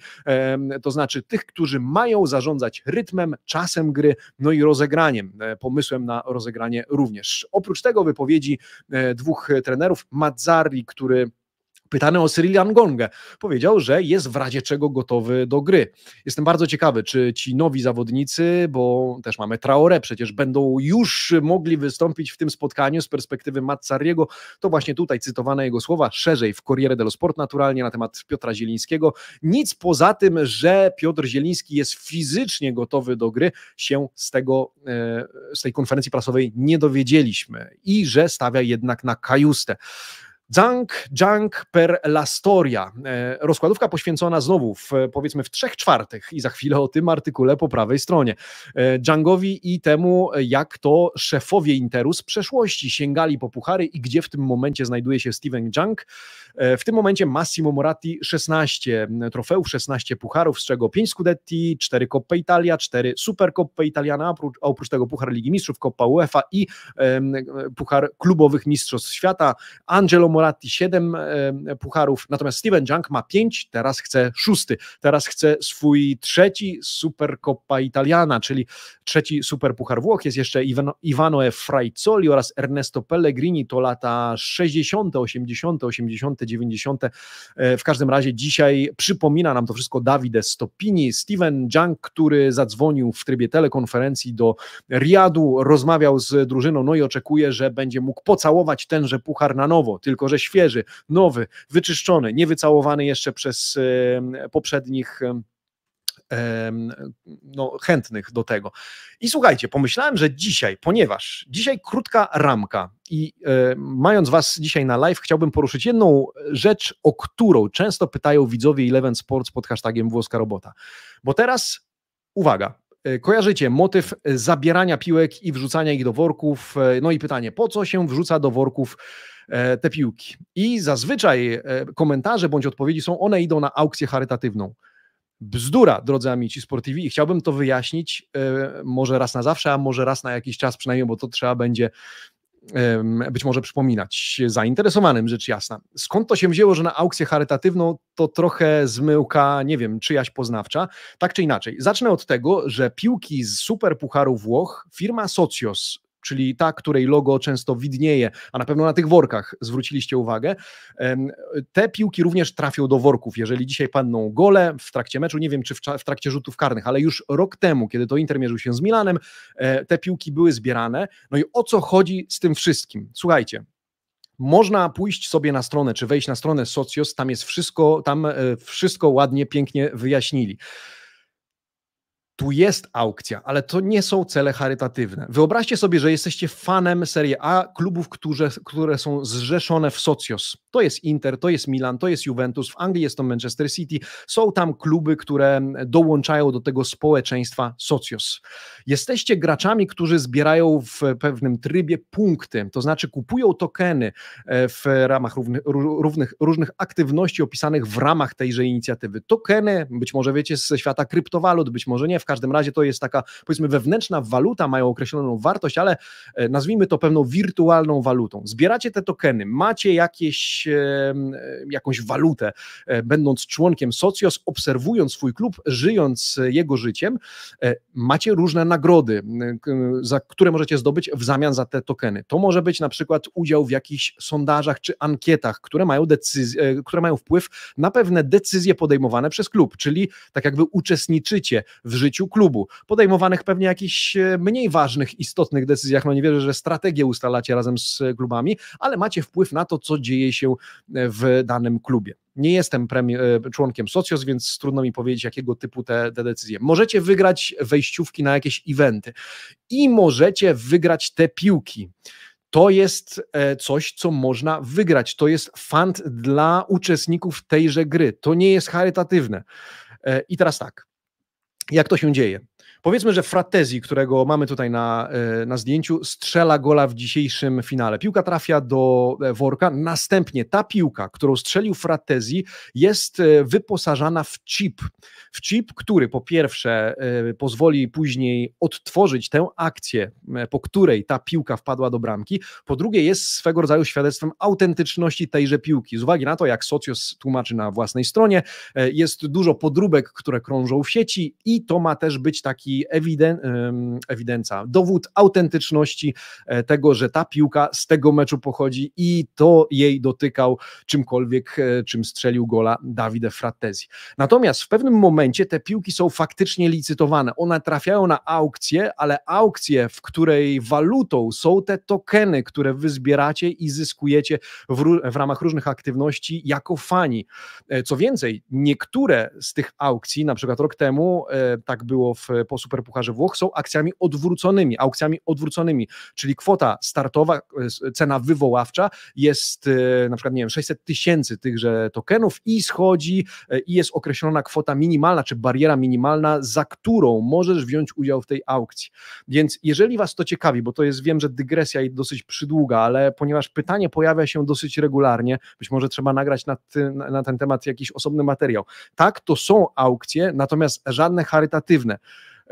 to znaczy tych, którzy mają zarządzać rytmem, czasem gry, no i rozegraniem, e, pomysłem na rozegranie również. Oprócz tego wypowiedzi dwóch trenerów, Mazzari, który pytany o Cyril Angong, powiedział, że jest w razie czego gotowy do gry. Jestem bardzo ciekawy, czy ci nowi zawodnicy, bo też mamy Traore, przecież będą już mogli wystąpić w tym spotkaniu z perspektywy Mazzariego. To właśnie tutaj cytowane jego słowa, szerzej w Corriere dello Sport naturalnie na temat Piotra Zielińskiego. Nic poza tym, że Piotr Zieliński jest fizycznie gotowy do gry, się z tego, e, z tej konferencji prasowej nie dowiedzieliśmy i że stawia jednak na kajustę. Junk, Junk per la Storia. E, rozkładówka poświęcona znowu w, powiedzmy w trzech czwartych i za chwilę o tym artykule po prawej stronie. Junkowi e, i temu, jak to szefowie Interu z przeszłości sięgali po puchary i gdzie w tym momencie znajduje się Steven Junk. E, w tym momencie Massimo Moratti 16 trofeów, 16 pucharów, z czego 5 Scudetti, 4 Coppa Italia, 4 Super Coppa Italiana, oprócz, oprócz tego Puchar Ligi Mistrzów, Coppa UEFA i um, Puchar Klubowych Mistrzostw Świata. Angelo Moratti 7 e, pucharów, natomiast Steven Junk ma 5, teraz chce szósty, teraz chce swój trzeci Supercoppa Italiana, czyli trzeci Superpuchar Włoch, jest jeszcze Ivano Ivanoe Frajcoli oraz Ernesto Pellegrini, to lata 60., 80., 80., 90. W każdym razie dzisiaj przypomina nam to wszystko Davide Stopini, Steven Junk, który zadzwonił w trybie telekonferencji do Riadu, rozmawiał z drużyną, no i oczekuje, że będzie mógł pocałować tenże puchar na nowo, tylko tylko że świeży, nowy, wyczyszczony, niewycałowany jeszcze przez poprzednich no, chętnych do tego. I słuchajcie, pomyślałem, że dzisiaj, ponieważ dzisiaj krótka ramka i e, mając Was dzisiaj na live, chciałbym poruszyć jedną rzecz, o którą często pytają widzowie Eleven Sports pod hashtagiem włoska robota. Bo teraz, uwaga, E, kojarzycie motyw zabierania piłek i wrzucania ich do worków. E, no i pytanie, po co się wrzuca do worków e, te piłki? I zazwyczaj komentarze bądź odpowiedzi są one idą na aukcję charytatywną. Bzdura, drodzy amici sportivi, i chciałbym to wyjaśnić może raz na zawsze, a może raz na jakiś czas przynajmniej, bo to trzeba będzie być może przypominać zainteresowanym, rzecz jasna. Skąd to się wzięło, że na aukcję charytatywną to trochę zmyłka, nie wiem, czyjaś poznawcza? Tak czy inaczej, zacznę od tego, że piłki z Superpucharu Włoch firma Socios czyli ta, której logo często widnieje, a na pewno na tych workach zwróciliście uwagę. Te piłki również trafią do worków, jeżeli dzisiaj padną gole w trakcie meczu, nie wiem czy w trakcie rzutów karnych, ale już rok temu, kiedy to Inter mierzył się z Milanem, e, te piłki były zbierane. No i o co chodzi z tym wszystkim? Słuchajcie, można pójść sobie na stronę, czy wejść na stronę Socios, tam jest wszystko, tam e, wszystko ładnie, pięknie wyjaśnili tu jest aukcja, ale to nie są cele charytatywne. Wyobraźcie sobie, że jesteście fanem Serie A klubów, które, które są zrzeszone w Socios. To jest Inter, to jest Milan, to jest Juventus, w Anglii jest to Manchester City. Są tam kluby, które dołączają do tego społeczeństwa Socios. Jesteście graczami, którzy zbierają w pewnym trybie punkty, to znaczy kupują tokeny e, w ramach równych, równych, różnych aktywności opisanych w ramach tejże inicjatywy. Tokeny, być może wiecie, ze świata kryptowalut, być może nie, w każdym razie to jest taka, powiedzmy, wewnętrzna waluta, mają określoną wartość, ale e, nazwijmy to pewną wirtualną walutą. Zbieracie te tokeny, macie jakieś, jakąś walutę, e, będąc członkiem Socios, obserwując swój klub, żyjąc e, jego życiem, macie różne nagrody, za które możecie zdobyć w zamian za te tokeny. To może być na przykład udział w jakichś sondażach czy ankietach, które mają, decyzje, które mają wpływ na pewne decyzje podejmowane przez klub, czyli tak jakby uczestniczycie w życiu życiu klubu. Podejmowanych pewnie jakichś e, mniej ważnych, istotnych decyzjach. No nie wierzę, że strategię ustalacie razem z e, klubami, ale macie wpływ na to, co dzieje się e, w danym klubie. Nie jestem członkiem Socios, więc trudno mi powiedzieć, jakiego typu te, te, decyzje. Możecie wygrać wejściówki na jakieś eventy i możecie wygrać te piłki. To jest coś, co można wygrać. To jest fund dla uczestników tejże gry. To nie jest charytatywne. I teraz tak. Jak to się dzieje? Powiedzmy, że Fratezi, którego mamy tutaj na, e, na zdjęciu, strzela gola w dzisiejszym finale. Piłka trafia do e, worka, następnie ta piłka, którą strzelił Fratezi, jest e, wyposażana w chip. W chip, który po pierwsze pozwoli później odtworzyć tę akcję, po której ta piłka wpadła do bramki, po drugie jest swego rodzaju świadectwem autentyczności tejże piłki. Z uwagi na to, jak Socios tłumaczy na własnej stronie, jest dużo podróbek, które krążą w sieci i to ma też być taki ewiden, ewidencja, dowód autentyczności e, tego, że ta piłka z tego meczu pochodzi i to jej dotykał czymkolwiek, e, czym strzelił gola Davide Fratesi. Natomiast w pewnym momencie te piłki są faktycznie licytowane. One trafiają na aukcję, ale aukcję, w której walutą są te tokeny, które wy zbieracie i zyskujecie w, w ramach różnych aktywności jako fani. E, co więcej, niektóre z tych aukcji, na przykład rok temu, tak było w posłuchaniu, Superpucharze Włoch są akcjami odwróconymi, aukcjami odwróconymi, czyli kwota startowa, e, cena wywoławcza jest e, na przykład, nie wiem, 600 tysięcy tychże tokenów i schodzi e, i jest określona kwota minimalna, czy bariera minimalna, za którą możesz wziąć udział w tej aukcji. Więc jeżeli Was to ciekawi, bo to jest, wiem, że dygresja i dosyć przydługa, ale ponieważ pytanie pojawia się dosyć regularnie, być może trzeba nagrać na, ty, na ten temat jakiś osobny materiał. Tak, to są aukcje, natomiast żadne charytatywne.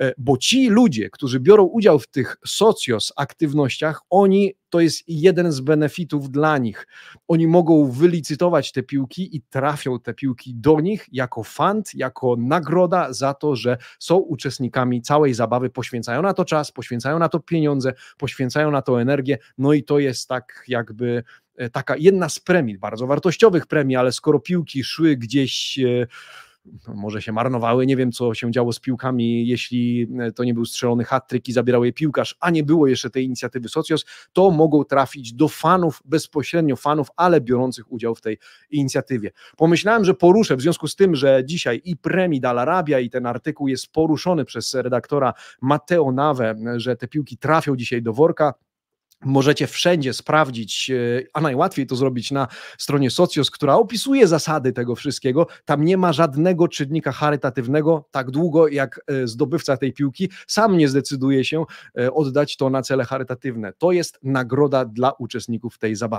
E, bo ci ludzie, którzy biorą udział w tych socjos aktywnościach, oni to jest jeden z benefitów dla nich. Oni mogą wylicytować te piłki i trafią te piłki do nich jako fant, jako nagroda za to, że są uczestnikami całej zabawy, poświęcają na to czas, poświęcają na to pieniądze, poświęcają na to energię, no i to jest tak jakby e, taka jedna z premii, bardzo wartościowych premii, ale skoro piłki szły gdzieś e, może się marnowały, nie wiem co się działo z piłkami, jeśli e, to nie był strzelony hat-trick i zabierał je piłkarz, a nie było jeszcze tej inicjatywy Socios, to mogą trafić do fanów, bezpośrednio fanów, ale biorących udział w tej inicjatywie. Pomyślałem, że poruszę, w związku z tym, że dzisiaj i premii Dalarabia i ten artykuł jest poruszony przez redaktora Mateo Nawę, że te piłki trafią dzisiaj do worka, Możecie wszędzie sprawdzić, e, a najłatwiej to zrobić na stronie Socjos, która opisuje zasady tego wszystkiego. Tam nie ma żadnego czynnika charytatywnego, tak długo jak e, zdobywca tej piłki sam nie zdecyduje się e, oddać to na cele charytatywne. To jest nagroda dla uczestników tej zabawy.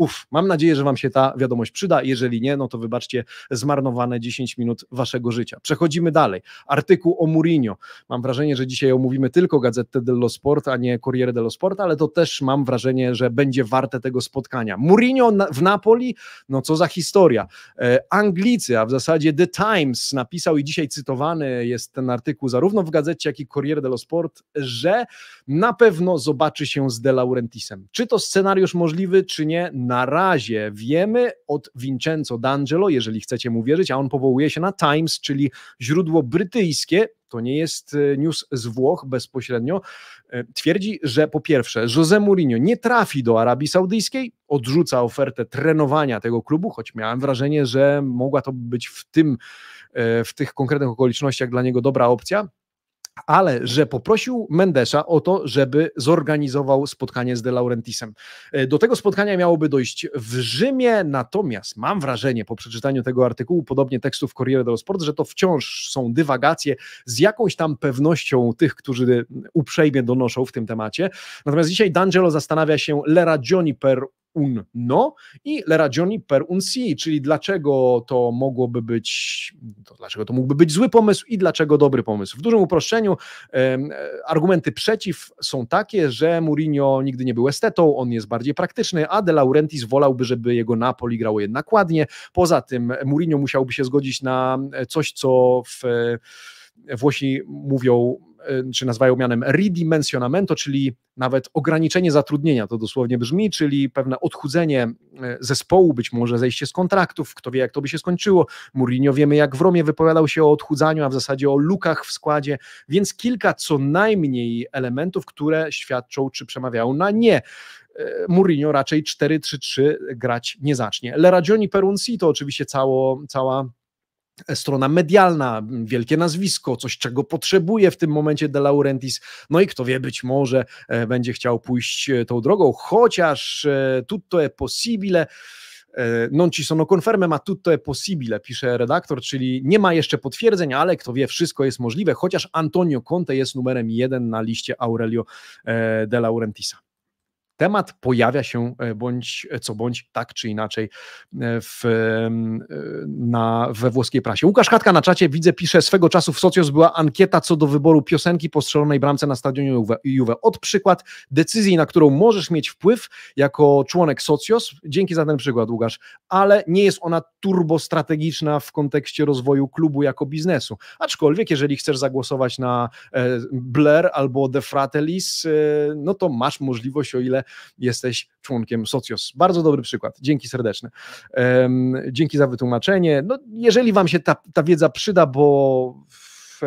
Uf, mam nadzieję, że Wam się ta wiadomość przyda. Jeżeli nie, no to wybaczcie zmarnowane 10 minut Waszego życia. Przechodzimy dalej. Artykuł o Mourinho. Mam wrażenie, że dzisiaj omówimy tylko Gazetę dello Sport, a nie Corriere dello Sport, ale to też mam wrażenie, że będzie warte tego spotkania. Mourinho w Napoli, no co za historia. E, Anglicy, a w zasadzie The Times napisał i dzisiaj cytowany jest ten artykuł zarówno w Gazecie, jak i Corriere dello Sport, że na pewno zobaczy się z De Laurentisem. Czy to scenariusz możliwy, czy nie? na razie wiemy od Vincenzo D'Angelo, jeżeli chcecie mu wierzyć, a on powołuje się na Times, czyli źródło brytyjskie, to nie jest e, news z Włoch bezpośrednio, e, twierdzi, że po pierwsze, José Mourinho nie trafi do Arabii Saudyjskiej, odrzuca ofertę trenowania tego klubu, choć miałem wrażenie, że mogła to być w tym, e, w tych konkretnych okolicznościach dla niego dobra opcja ale że poprosił Mendesa o to, żeby zorganizował spotkanie z De Laurentisem. E, do tego spotkania miałoby dojść w Rzymie, natomiast mam wrażenie po przeczytaniu tego artykułu, podobnie tekstu w Corriere dello Sport, że to wciąż są dywagacje z jakąś tam pewnością tych, którzy uprzejmie donoszą w tym temacie. Natomiast dzisiaj D'Angelo zastanawia się le Johnny per un no i le ragioni per un si, czyli dlaczego to mogłoby być, to dlaczego to mógłby być zły pomysł i dlaczego dobry pomysł. W dużym uproszczeniu argumenty przeciw są takie, że Mourinho nigdy nie był estetą, on jest bardziej praktyczny, a De Laurentiis wolałby, żeby jego Napoli grało jednak ładnie. Poza tym Mourinho musiałby się zgodzić na e, coś, co w e, Włosi mówią E, czy nazywają mianem redimensionamento, czyli nawet ograniczenie zatrudnienia, to dosłownie brzmi, czyli pewne odchudzenie e, zespołu, być może zejście z kontraktów, kto wie jak to by się skończyło. Mourinho wiemy jak w Romie wypowiadał się o odchudzaniu, a w zasadzie o lukach w składzie, więc kilka co najmniej elementów, które świadczą czy przemawiają na nie. E, Mourinho raczej 4-3-3 grać nie zacznie. Leragioni Perunsi to oczywiście cało, cała strona medialna, wielkie nazwisko, coś czego potrzebuje w tym momencie De Laurentiis. No i kto wie, być może e, będzie chciał pójść e, tą drogą, chociaż e, tutto è possibile. Non ci sono conferme, ma tutto è possibile, pisze redaktor, czyli nie ma jeszcze potwierdzeń, ale kto wie, wszystko jest możliwe, chociaż Antonio Conte jest numerem jeden na liście Aurelio De Laurentisa temat pojawia się e, bądź e, co bądź tak czy inaczej e, w, na, we włoskiej prasie. Łukasz Katka na czacie widzę pisze, swego czasu w Socjus była ankieta co do wyboru piosenki po strzelonej bramce na stadionie Juve. Juve. Od przykład decyzji, na którą możesz mieć wpływ jako członek Socjus, dzięki za ten przykład Łukasz, ale nie jest ona turbostrategiczna w kontekście rozwoju klubu jako biznesu. Aczkolwiek jeżeli chcesz zagłosować na Blair albo The Fratellis, no to masz możliwość, o ile jesteś członkiem Socios. Bardzo dobry przykład. Dzięki serdeczne. Dzięki za wytłumaczenie. No, jeżeli Wam się ta, ta wiedza przyda, bo E,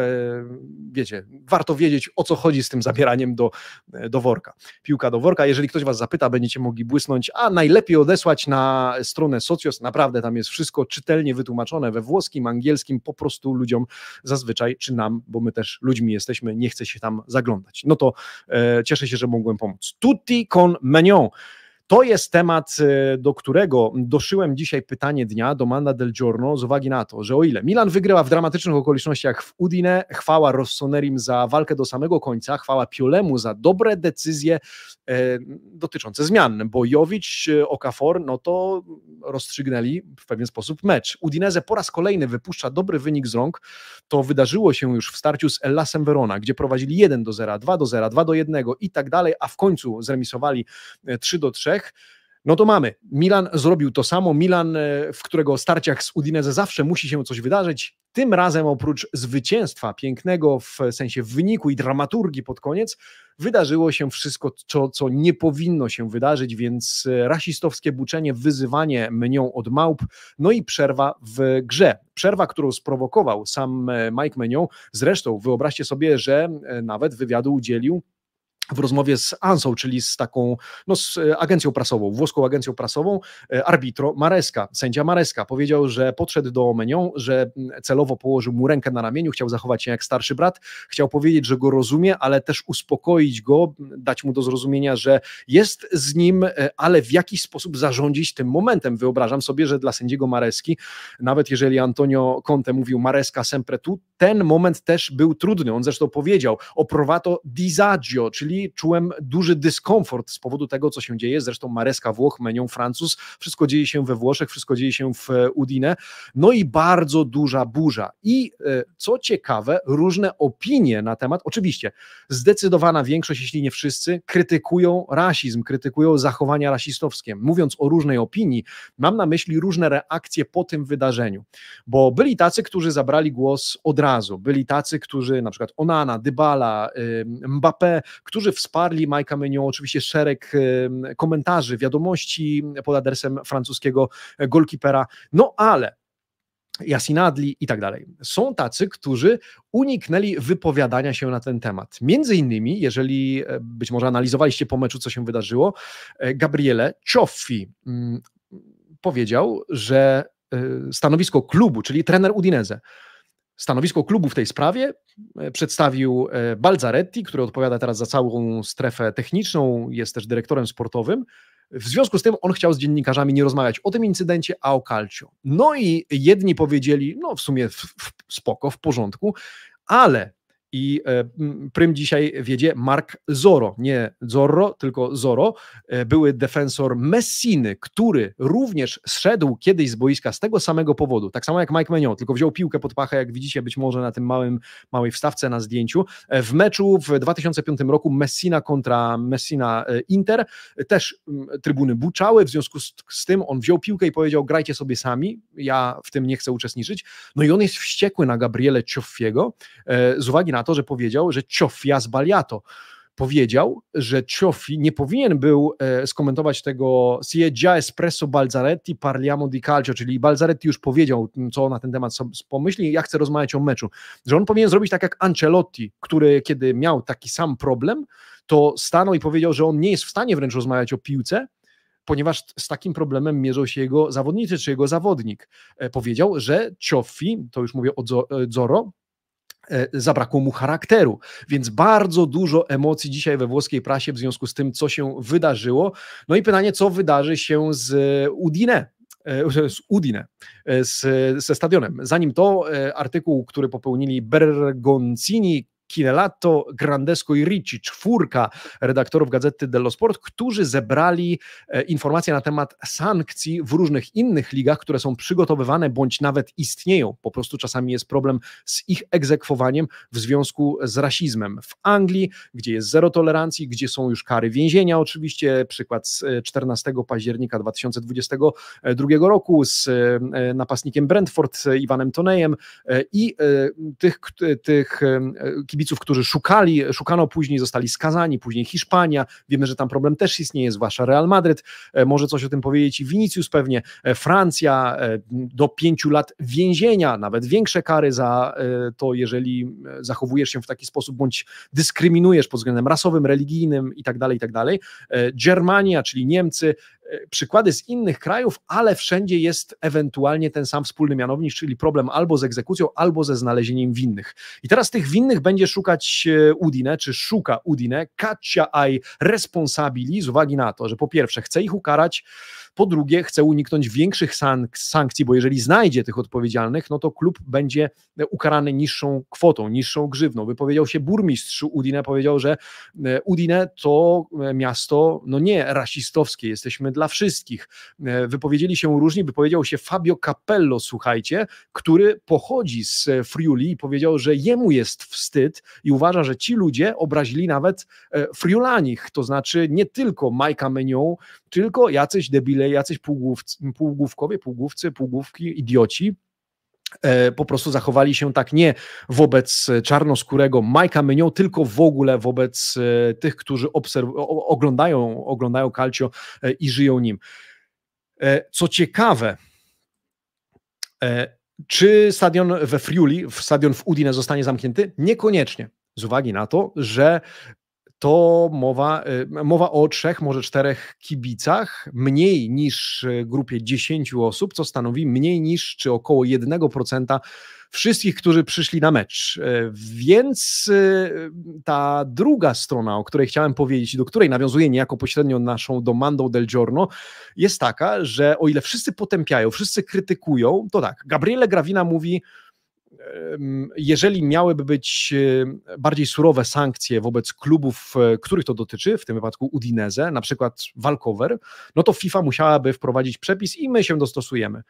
wiecie, warto wiedzieć o co chodzi z tym zabieraniem do, e, do worka. Piłka do worka, jeżeli ktoś Was zapyta, będziecie mogli błysnąć, a najlepiej odesłać na stronę Socios, naprawdę tam jest wszystko czytelnie wytłumaczone we włoskim, angielskim, po prostu ludziom zazwyczaj, czy nam, bo my też ludźmi jesteśmy, nie chce się tam zaglądać. No to e, cieszę się, że mogłem pomóc. Tutti con menion. To jest temat, y, do którego doszyłem dzisiaj pytanie dnia do Manda del Giorno z uwagi na to, że o ile Milan wygrywa w dramatycznych okolicznościach w Udine, chwała Rossonerim za walkę do samego końca, chwała Piolemu za dobre decyzje e, dotyczące zmian, bo Jowicz, e, Okafor, no to rozstrzygnęli w pewien sposób mecz. Udineze po raz kolejny wypuszcza dobry wynik z rąk, to wydarzyło się już w starciu z Ellasem Verona, gdzie prowadzili 1 do 0, 2 do 0, 2 do 1 i tak dalej, a w końcu zremisowali 3 e, do 3, Czech. No to mamy. Milan zrobił to samo. Milan, e, w którego starciach z Udinese zawsze musi się coś wydarzyć. Tym razem oprócz zwycięstwa pięknego w sensie wyniku i dramaturgii pod koniec, wydarzyło się wszystko, co, co nie powinno się wydarzyć, więc e, rasistowskie buczenie, wyzywanie mnią od małp, no i przerwa w grze. Przerwa, którą sprowokował sam e, Mike Menion. Zresztą wyobraźcie sobie, że nawet wywiadu udzielił w rozmowie z Anso, czyli z taką no, z e, agencją prasową, włoską agencją prasową, e, arbitro Mareska, sędzia Mareska powiedział, że podszedł do Omenią, że mm, celowo położył mu rękę na ramieniu, chciał zachować się jak starszy brat, chciał powiedzieć, że go rozumie, ale też uspokoić go, dać mu do zrozumienia, że jest z nim, e, ale w jakiś sposób zarządzić tym momentem. Wyobrażam sobie, że dla sędziego Mareski, nawet jeżeli Antonio Conte mówił Mareska sempre tu, ten moment też był trudny. On zresztą powiedział, provato disagio, czyli czułem duży dyskomfort z powodu tego, co się dzieje. Zresztą Mareska Włoch, Menią Francuz, wszystko dzieje się we Włoszech, wszystko dzieje się w e, Udine. No i bardzo duża burza. I e, co ciekawe, różne opinie na temat, oczywiście zdecydowana większość, jeśli nie wszyscy, krytykują rasizm, krytykują zachowania rasistowskie. Mówiąc o różnej opinii, mam na myśli różne reakcje po tym wydarzeniu, bo byli tacy, którzy zabrali głos od razu, byli tacy, którzy na przykład Onana, Dybala, e, Mbappé, którzy którzy wsparli Majka Mignon, oczywiście szereg komentarzy, wiadomości pod adresem francuskiego golkipera, no ale Yasin i tak dalej. Są tacy, którzy uniknęli wypowiadania się na ten temat. Między innymi, jeżeli e, być może analizowaliście po meczu, co się wydarzyło, e, Gabriele Cioffi mm, powiedział, że e, stanowisko klubu, czyli trener Udinese, Stanowisko klubu w tej sprawie e, przedstawił e, Balzaretti, który odpowiada teraz za całą strefę techniczną, jest też dyrektorem sportowym. W związku z tym on chciał z dziennikarzami nie rozmawiać o tym incydencie, a o Calcio. No i jedni powiedzieli, no w sumie w, w, spoko, w porządku, ale i e, prym dzisiaj wiedzie Mark Zoro nie Zorro, tylko Zoro e, były defensor Messiny, który również zszedł kiedyś z boiska z tego samego powodu, tak samo jak Mike Menion, tylko wziął piłkę pod pachę, jak widzicie być może na tym małym, małej wstawce na zdjęciu. E, w meczu w 2005 roku Messina kontra Messina Inter też trybuny buczały, w związku z, z tym on wziął piłkę i powiedział grajcie sobie sami, ja w tym nie chcę uczestniczyć. No i on jest wściekły na Gabriele Cioffiego z uwagi na to, że powiedział, że ciofia z Baliato. Powiedział, że Ciofi nie powinien był e, skomentować tego Sieggia Espresso Balzaretti Parliamo di Calcio, czyli Balzaretti już powiedział, co na ten temat pomyśli. Ja chcę rozmawiać o meczu. Że on powinien zrobić tak jak Ancelotti, który kiedy miał taki sam problem, to stanął i powiedział, że on nie jest w stanie wręcz rozmawiać o piłce, ponieważ z takim problemem mierzą się jego zawodnicy czy jego zawodnik. E, powiedział, że Cioffi, to już mówię o e, Zoro, E, zabrakło mu charakteru. Więc bardzo dużo emocji dzisiaj we włoskiej prasie w związku z tym, co się wydarzyło. No i pytanie, co wydarzy się z Udine, e, z Udine, e, z, ze stadionem. Zanim to artykuł, który popełnili Bergoncini, Kinelato, Grandesco i Ricci, czwórka redaktorów Gazety dello Sport, którzy zebrali e, informacje na temat sankcji w różnych innych ligach, które są przygotowywane bądź nawet istnieją. Po prostu czasami jest problem z ich egzekwowaniem w związku z rasizmem. W Anglii, gdzie jest zero tolerancji, gdzie są już kary więzienia, oczywiście, przykład z 14 e, października 2022 roku z e, napastnikiem Brentford, Iwanem Tonejem i tych, tych kibiców kibiców, którzy szukali, szukano później, zostali skazani, później Hiszpania, wiemy, że tam problem też istnieje, zwłaszcza Real Madryt, e, może coś o tym powiedzieć i Vinicius pewnie, e, Francja e, do pięciu lat więzienia, nawet większe kary za to, jeżeli zachowujesz się w taki sposób, bądź dyskryminujesz pod względem rasowym, religijnym itd., tak itd. Tak Germania, czyli Niemcy, E, przykłady z innych krajów, ale wszędzie jest ewentualnie ten sam wspólny mianownik, czyli problem albo z egzekucją, albo ze znalezieniem winnych. I teraz tych winnych będzie szukać e, Udine, czy szuka Udine, Kacia ai responsabili, z uwagi na to, że po pierwsze chce ich ukarać, po drugie, chce uniknąć większych sank sankcji, bo jeżeli znajdzie tych odpowiedzialnych, no to klub będzie ukarany niższą kwotą, niższą grzywną. Wypowiedział się burmistrz Udine, powiedział, że e, Udine to e, miasto, no nie rasistowskie, jesteśmy dla wszystkich. E, wypowiedzieli się różni, wypowiedział się Fabio Capello, słuchajcie, który pochodzi z Friuli i powiedział, że jemu jest wstyd i uważa, że ci ludzie obrazili nawet Friulanich, to znaczy nie tylko Majka Menią, tylko jacyś debile, jacyś półgłówcy, półgłówkowie, półgłówcy, półgłówki, idioci e, po prostu zachowali się tak nie wobec czarnoskórego Majka Mynią, tylko w ogóle wobec e, tych, którzy oglądają, oglądają Calcio e, i żyją nim. Co ciekawe, czy stadion we Friuli, stadion w Udine zostanie zamknięty? Niekoniecznie. Z uwagi na to, że to mowa, y, mowa o trzech, może czterech kibicach, mniej niż y, grupie dziesięciu osób, co stanowi mniej niż czy około 1% wszystkich, którzy przyszli na mecz. Y, więc ta druga strona, o której chciałem powiedzieć, do której nawiązuje niejako pośrednio naszą domandą del Giorno, jest taka, że o ile wszyscy potępiają, wszyscy krytykują, to tak, Gabriele Gravina mówi, jeżeli miałyby być e, bardziej surowe sankcje wobec klubów, e, których to dotyczy, w tym wypadku Udinese, na przykład walkover, no to FIFA musiałaby wprowadzić przepis i my się dostosujemy.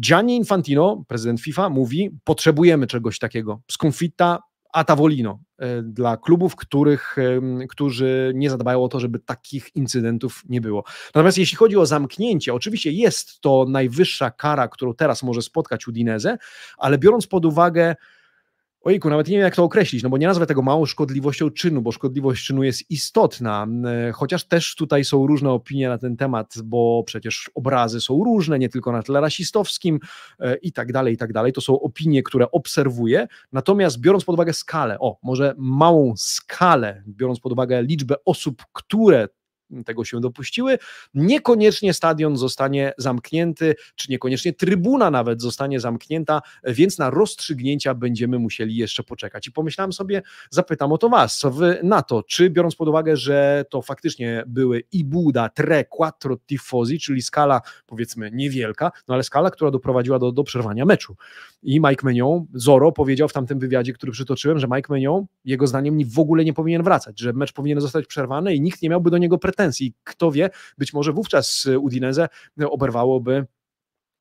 Gianni Infantino, prezydent FIFA, mówi: Potrzebujemy czegoś takiego. Skonfitta a Tavolino e, dla klubów, których, którzy nie zadbają o to, żeby takich incydentów nie było. Natomiast jeśli chodzi o zamknięcie, oczywiście jest to najwyższa kara, którą teraz może spotkać Udinese, ale biorąc pod uwagę Ojku, nawet nie wiem, jak to określić, no bo nie nazwę tego małą szkodliwością czynu, bo szkodliwość czynu jest istotna, e, chociaż też tutaj są różne opinie na ten temat, bo przecież obrazy są różne, nie tylko na tle rasistowskim e, i tak dalej, i tak dalej. To są opinie, które obserwuję, natomiast biorąc pod uwagę skalę, o, może małą skalę, biorąc pod uwagę liczbę osób, które tego się dopuściły, niekoniecznie stadion zostanie zamknięty, czy niekoniecznie trybuna nawet zostanie zamknięta, więc na rozstrzygnięcia będziemy musieli jeszcze poczekać. I pomyślałem sobie, zapytam o to Was, co Wy na to, czy biorąc pod uwagę, że to faktycznie były i Buda, Tre, Quattro Tifosi, czyli skala powiedzmy niewielka, no ale skala, która doprowadziła do, do przerwania meczu. I Mike Menion, Zoro powiedział w tamtym wywiadzie, który przytoczyłem, że Mike Menion, jego zdaniem w ogóle nie powinien wracać, że mecz powinien zostać przerwany i nikt nie miałby do niego pretensji pretensji. Kto wie, być może wówczas Udinese oberwałoby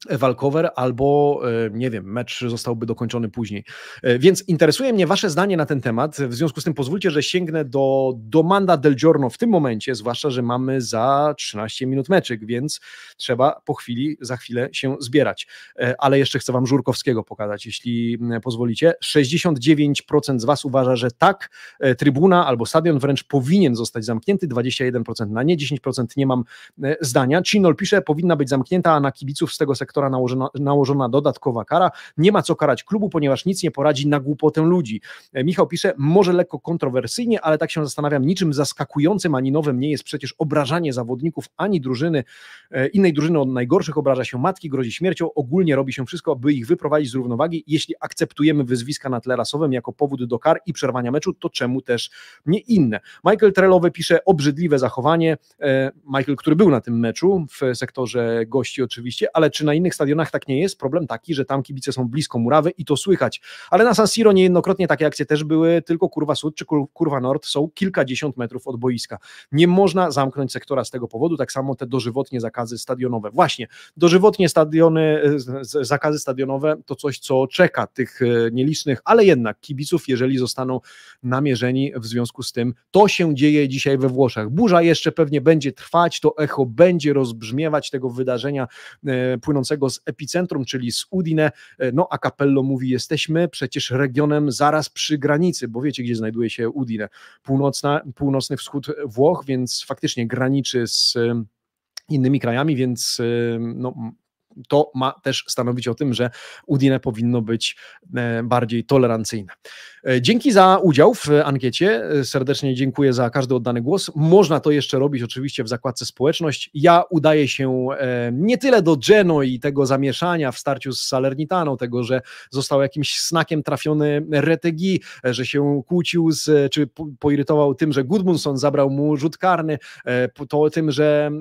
walkover albo, e, nie wiem, mecz zostałby dokończony później. E, więc interesuje mnie Wasze zdanie na ten temat. W związku z tym pozwólcie, że sięgnę do Domanda del Giorno w tym momencie, zwłaszcza, że mamy za 13 minut meczyk, więc trzeba po chwili, za chwilę się zbierać. E, ale jeszcze chcę Wam Żurkowskiego pokazać, jeśli pozwolicie. 69% z Was uważa, że tak, trybuna albo stadion wręcz powinien zostać zamknięty, 21% na nie, 10% nie mam zdania. Cinol pisze, powinna być zamknięta, a na kibiców z tego sektora sektora nałożona, nałożona dodatkowa kara. Nie ma co karać klubu, ponieważ nic nie poradzi na głupotę ludzi. E, Michał pisze, może lekko kontrowersyjnie, ale tak się zastanawiam, niczym zaskakującym ani nowym nie jest przecież obrażanie zawodników ani drużyny, e, innej drużyny od najgorszych obraża się matki, grozi śmiercią, ogólnie robi się wszystko, by ich wyprowadzić z równowagi. Jeśli akceptujemy wyzwiska na tle rasowym jako powód do kar i przerwania meczu, to czemu też nie inne? Michael Trelowy pisze, obrzydliwe zachowanie, e, Michael, który był na tym meczu, w sektorze gości oczywiście, ale czy na innych stadionach tak nie jest. Problem taki, że tam kibice są blisko murawy i to słychać. Ale na San Siro niejednokrotnie takie akcje też były, tylko kurwa Sud czy kurwa Nord są kilkadziesiąt metrów od boiska. Nie można zamknąć sektora z tego powodu, tak samo te dożywotnie zakazy stadionowe. Właśnie, dożywotnie stadiony, e, zakazy stadionowe to coś, co czeka tych e, nielicznych, ale jednak kibiców, jeżeli zostaną namierzeni w związku z tym. To się dzieje dzisiaj we Włoszech. Burza jeszcze pewnie będzie trwać, to echo będzie rozbrzmiewać tego wydarzenia e, płynąc pochodzącego z epicentrum, czyli z Udine, e, no a Capello mówi, jesteśmy przecież regionem zaraz przy granicy, bo wiecie, gdzie znajduje się Udine, północna, północny wschód Włoch, więc faktycznie graniczy z e, innymi krajami, więc e, no, to ma też stanowić o tym, że Udine powinno być e, bardziej tolerancyjne. E, dzięki za udział w ankiecie. E, serdecznie dziękuję za każdy oddany głos. Można to jeszcze robić oczywiście w zakładce społeczność. Ja udaję się nie tyle do Geno i tego zamieszania w starciu z Salernitaną, tego, że został jakimś snakiem trafiony Retegi, że się kłócił z, czy poirytował tym, że Gudmundsson zabrał mu rzut karny, to tym, że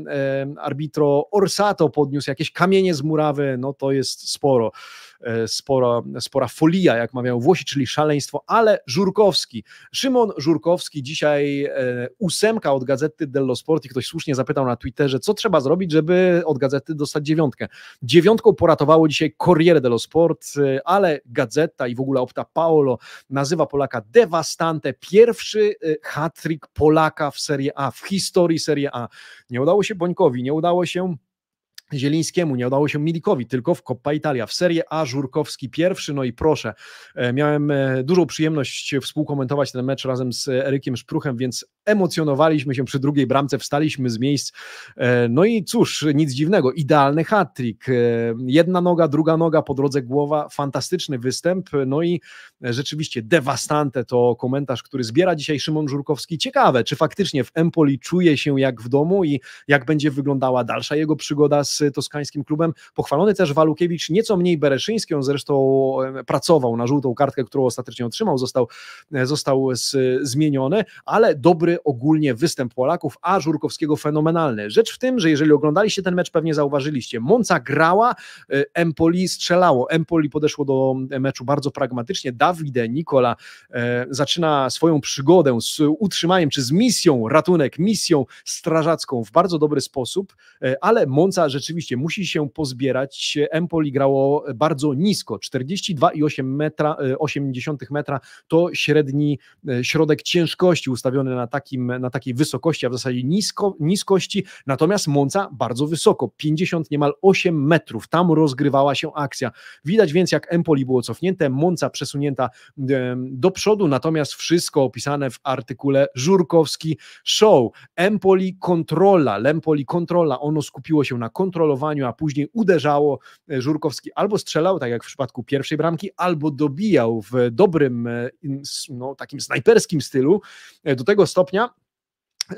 arbitro Orsato podniósł jakieś kamienie z murawy, no to jest sporo, e, spora, spora folia, jak mawiają Włosi, czyli szaleństwo, ale Żurkowski, Szymon Żurkowski, dzisiaj e, ósemka od Gazety dello Sport i ktoś słusznie zapytał na Twitterze, co trzeba zrobić, żeby od Gazety dostać dziewiątkę. Dziewiątką poratowało dzisiaj Corriere dello Sport, e, ale Gazeta i w ogóle Opta Paolo nazywa Polaka devastante, pierwszy hat Polaka w Serie A, w historii Serie A. Nie udało się Bońkowi, nie udało się Zielińskiemu, nie udało się Milikowi, tylko w Coppa Italia, w Serie A Żurkowski pierwszy, no i proszę, e, miałem e, dużą przyjemność współkomentować ten mecz razem z Erykiem Szpruchem, więc emocjonowaliśmy się przy drugiej bramce, wstaliśmy z miejsc, e, no i cóż, nic dziwnego, idealny hat-trick, jedna noga, druga noga, po drodze głowa, fantastyczny występ, no i rzeczywiście dewastante to komentarz, który zbiera dzisiaj Szymon Żurkowski, ciekawe, czy faktycznie w Empoli czuje się jak w domu i jak będzie wyglądała dalsza jego przygoda z z toskańskim klubem. Pochwalony też Walukiewicz, nieco mniej Bereszyński, on zresztą pracował na żółtą kartkę, którą ostatecznie otrzymał, został, e, został z, zmieniony, ale dobry ogólnie występ Polaków, a Żurkowskiego fenomenalny. Rzecz w tym, że jeżeli oglądaliście ten mecz, pewnie zauważyliście, Monca grała, e, Empoli strzelało, Empoli podeszło do e, meczu bardzo pragmatycznie, Dawide Nikola zaczyna swoją przygodę z utrzymaniem, czy z misją ratunek, misją strażacką w bardzo dobry sposób, ale Monca rzeczywiście rzeczywiście musi się pozbierać. Empoli grało bardzo nisko, 42,8 metra, 80 e, metra to średni e, środek ciężkości ustawiony na, takim, na takiej wysokości, a w zasadzie nisko, niskości, natomiast Mąca bardzo wysoko, 50 niemal 8 metrów, tam rozgrywała się akcja. Widać więc jak Empoli było cofnięte, Mąca przesunięta do przodu, natomiast wszystko opisane w artykule Żurkowski Show. Empoli kontrola, Lempoli kontrola, ono skupiło się na kontroli, kontrolowaniu, a później uderzało. E, Żurkowski albo strzelał, tak jak w przypadku pierwszej bramki, albo dobijał w dobrym, e, no, takim snajperskim stylu e, do tego stopnia,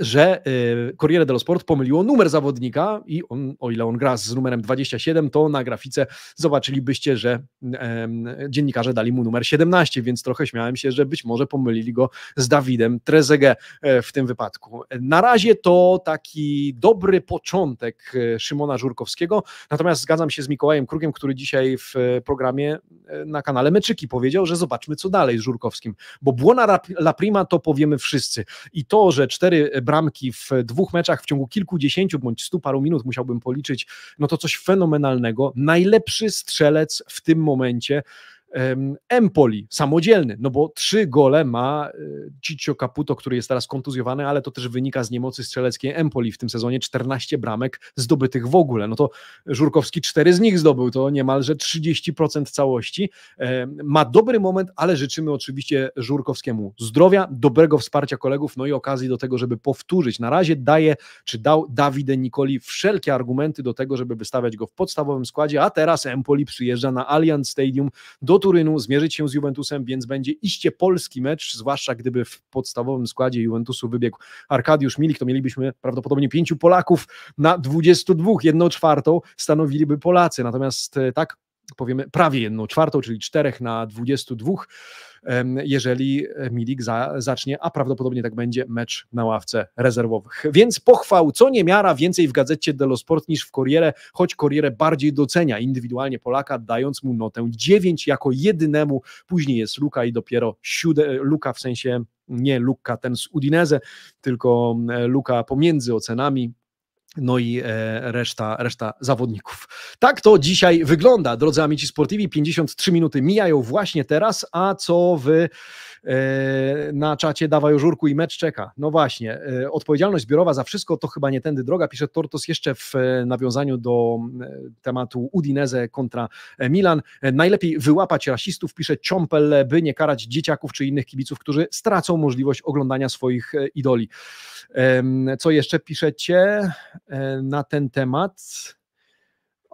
że y, Corriere dello Sport pomyliło numer zawodnika i on, o ile on gra z numerem 27, to na grafice zobaczylibyście, że dziennikarze dali mu numer 17, więc trochę śmiałem się, że być może pomylili go z Dawidem Trezegę e, w tym wypadku. Na razie to taki dobry początek e, Szymona Żurkowskiego, natomiast zgadzam się z Mikołajem Krugiem, który dzisiaj w e, programie na kanale Meczyki powiedział, że zobaczmy co dalej z Żurkowskim, bo Błona La Prima to powiemy wszyscy i to, że cztery bramki w dwóch meczach w ciągu kilkudziesięciu bądź stu paru minut, musiałbym policzyć, no to coś fenomenalnego. Najlepszy strzelec w tym momencie. Empoli, samodzielny, no bo trzy gole ma e, Ciccio Caputo, który jest teraz kontuzjowany, ale to też wynika z niemocy strzeleckiej Empoli w tym sezonie, 14 bramek zdobytych w ogóle, no to Żurkowski cztery z nich zdobył, to niemalże 30% całości, e, ma dobry moment, ale życzymy oczywiście Żurkowskiemu zdrowia, dobrego wsparcia kolegów, no i okazji do tego, żeby powtórzyć, na razie daje, czy dał Dawide Nicoli wszelkie argumenty do tego, żeby wystawiać go w podstawowym składzie, a teraz Empoli przyjeżdża na Allianz Stadium do do Turynu zmierzyć się z Juventusem, więc będzie iście polski mecz, zwłaszcza gdyby w podstawowym składzie Juventusu wybiegł Arkadiusz Milik, to mielibyśmy prawdopodobnie pięciu Polaków na 22, jedną czwartą stanowiliby Polacy. Natomiast e, tak powiemy prawie jedną czwartą, czyli czterech na 22, jeżeli Milik za, zacznie, a prawdopodobnie tak będzie, mecz na ławce rezerwowych. Więc pochwał co nie miara więcej w gazecie Delo Sport niż w Corriere, choć Corriere bardziej docenia indywidualnie Polaka, dając mu notę 9 jako jedynemu. Później jest Luka i dopiero sióde, Luka w sensie nie Luka ten z Udinese, tylko Luka pomiędzy ocenami no i e, reszta, reszta zawodników. Tak to dzisiaj wygląda, drodzy amici sportivi, 53 minuty mijają właśnie teraz, a co w na czacie dawaj żurku i mecz czeka. No właśnie, e, odpowiedzialność zbiorowa za wszystko to chyba nie tędy droga, pisze Tortos jeszcze w e, nawiązaniu do e, tematu Udinese kontra Milan. Najlepiej wyłapać rasistów, pisze Ciąpelle by nie karać dzieciaków czy innych kibiców, którzy stracą możliwość oglądania swoich idoli. Co jeszcze piszecie na ten temat?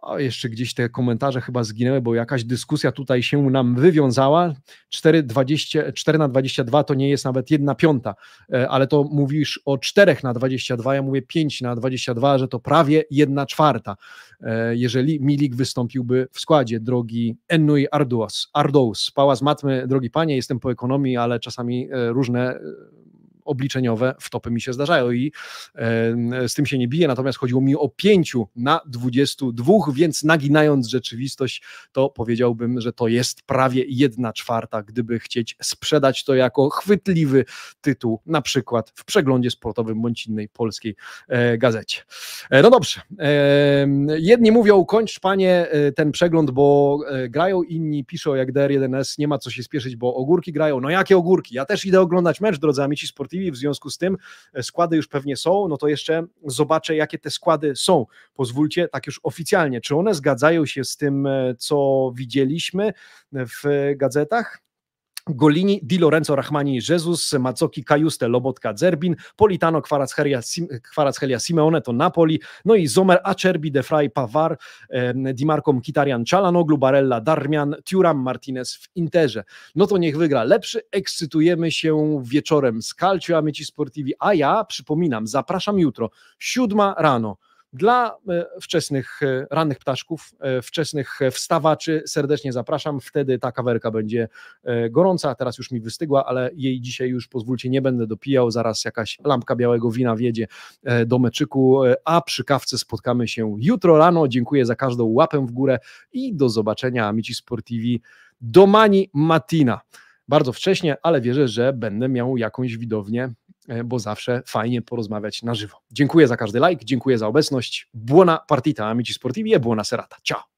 O, jeszcze gdzieś te komentarze chyba zginęły, bo jakaś dyskusja tutaj się nam wywiązała. 4, 20, 4 na 22 to nie jest nawet 1 piąta, e, ale to mówisz o 4 na 22, ja mówię 5 na 22, że to prawie 1 czwarta, e, jeżeli Milik wystąpiłby w składzie, drogi Ennui Ardous. Ardous, pała z matmy, drogi panie, jestem po ekonomii, ale czasami e, różne obliczeniowe wtopy mi się zdarzają i z tym się nie biję, natomiast chodziło mi o pięciu na 22, więc naginając rzeczywistość, to powiedziałbym, że to jest prawie jedna czwarta, gdyby chcieć sprzedać to jako chwytliwy tytuł, na przykład w przeglądzie sportowym bądź innej polskiej e, gazecie. E, no dobrze, jedni mówią, kończ panie e, ten przegląd, bo grają, inni piszą jak DR1S, nie ma co się spieszyć, bo ogórki grają. No jakie ogórki? Ja też idę oglądać mecz, drodzy amici sportowi TV, w związku z tym e, składy już pewnie są, no to jeszcze zobaczę, jakie te składy są. Pozwólcie, tak już oficjalnie, czy one zgadzają się z tym, e, co widzieliśmy w e, gazetach? Golini, Di Lorenzo, Rachmani, Jezus, Macoki, Kajuste, Lobotka, Zerbin, Politano, Helia, Simeone to Napoli, no i Zomer, Acerbi, De Frey, Pavar, Di Marco, Kitarian, Czalanoglu, Barella, Darmian, Tiuram, Martinez w Interze. No to niech wygra lepszy, ekscytujemy się wieczorem z Calcio Amici Sportivi, a ja przypominam, zapraszam jutro, siódma rano, dla e, wczesnych e, rannych ptaszków, e, wczesnych wstawaczy serdecznie zapraszam. Wtedy ta kawerka będzie gorąca. Teraz już mi wystygła, ale jej dzisiaj już pozwólcie, nie będę dopijał. Zaraz jakaś lampka białego wina wiedzie do meczyku, a przy kawce spotkamy się jutro rano. Dziękuję za każdą łapę w górę i do zobaczenia Amici Sportivi Domani Matina. Bardzo wcześnie, ale wierzę, że będę miał jakąś widownię E, bo zawsze fajnie porozmawiać na żywo. Dziękuję za każdy like, dziękuję za obecność. Buona partita, amici sportivi e buona serata. Ciao!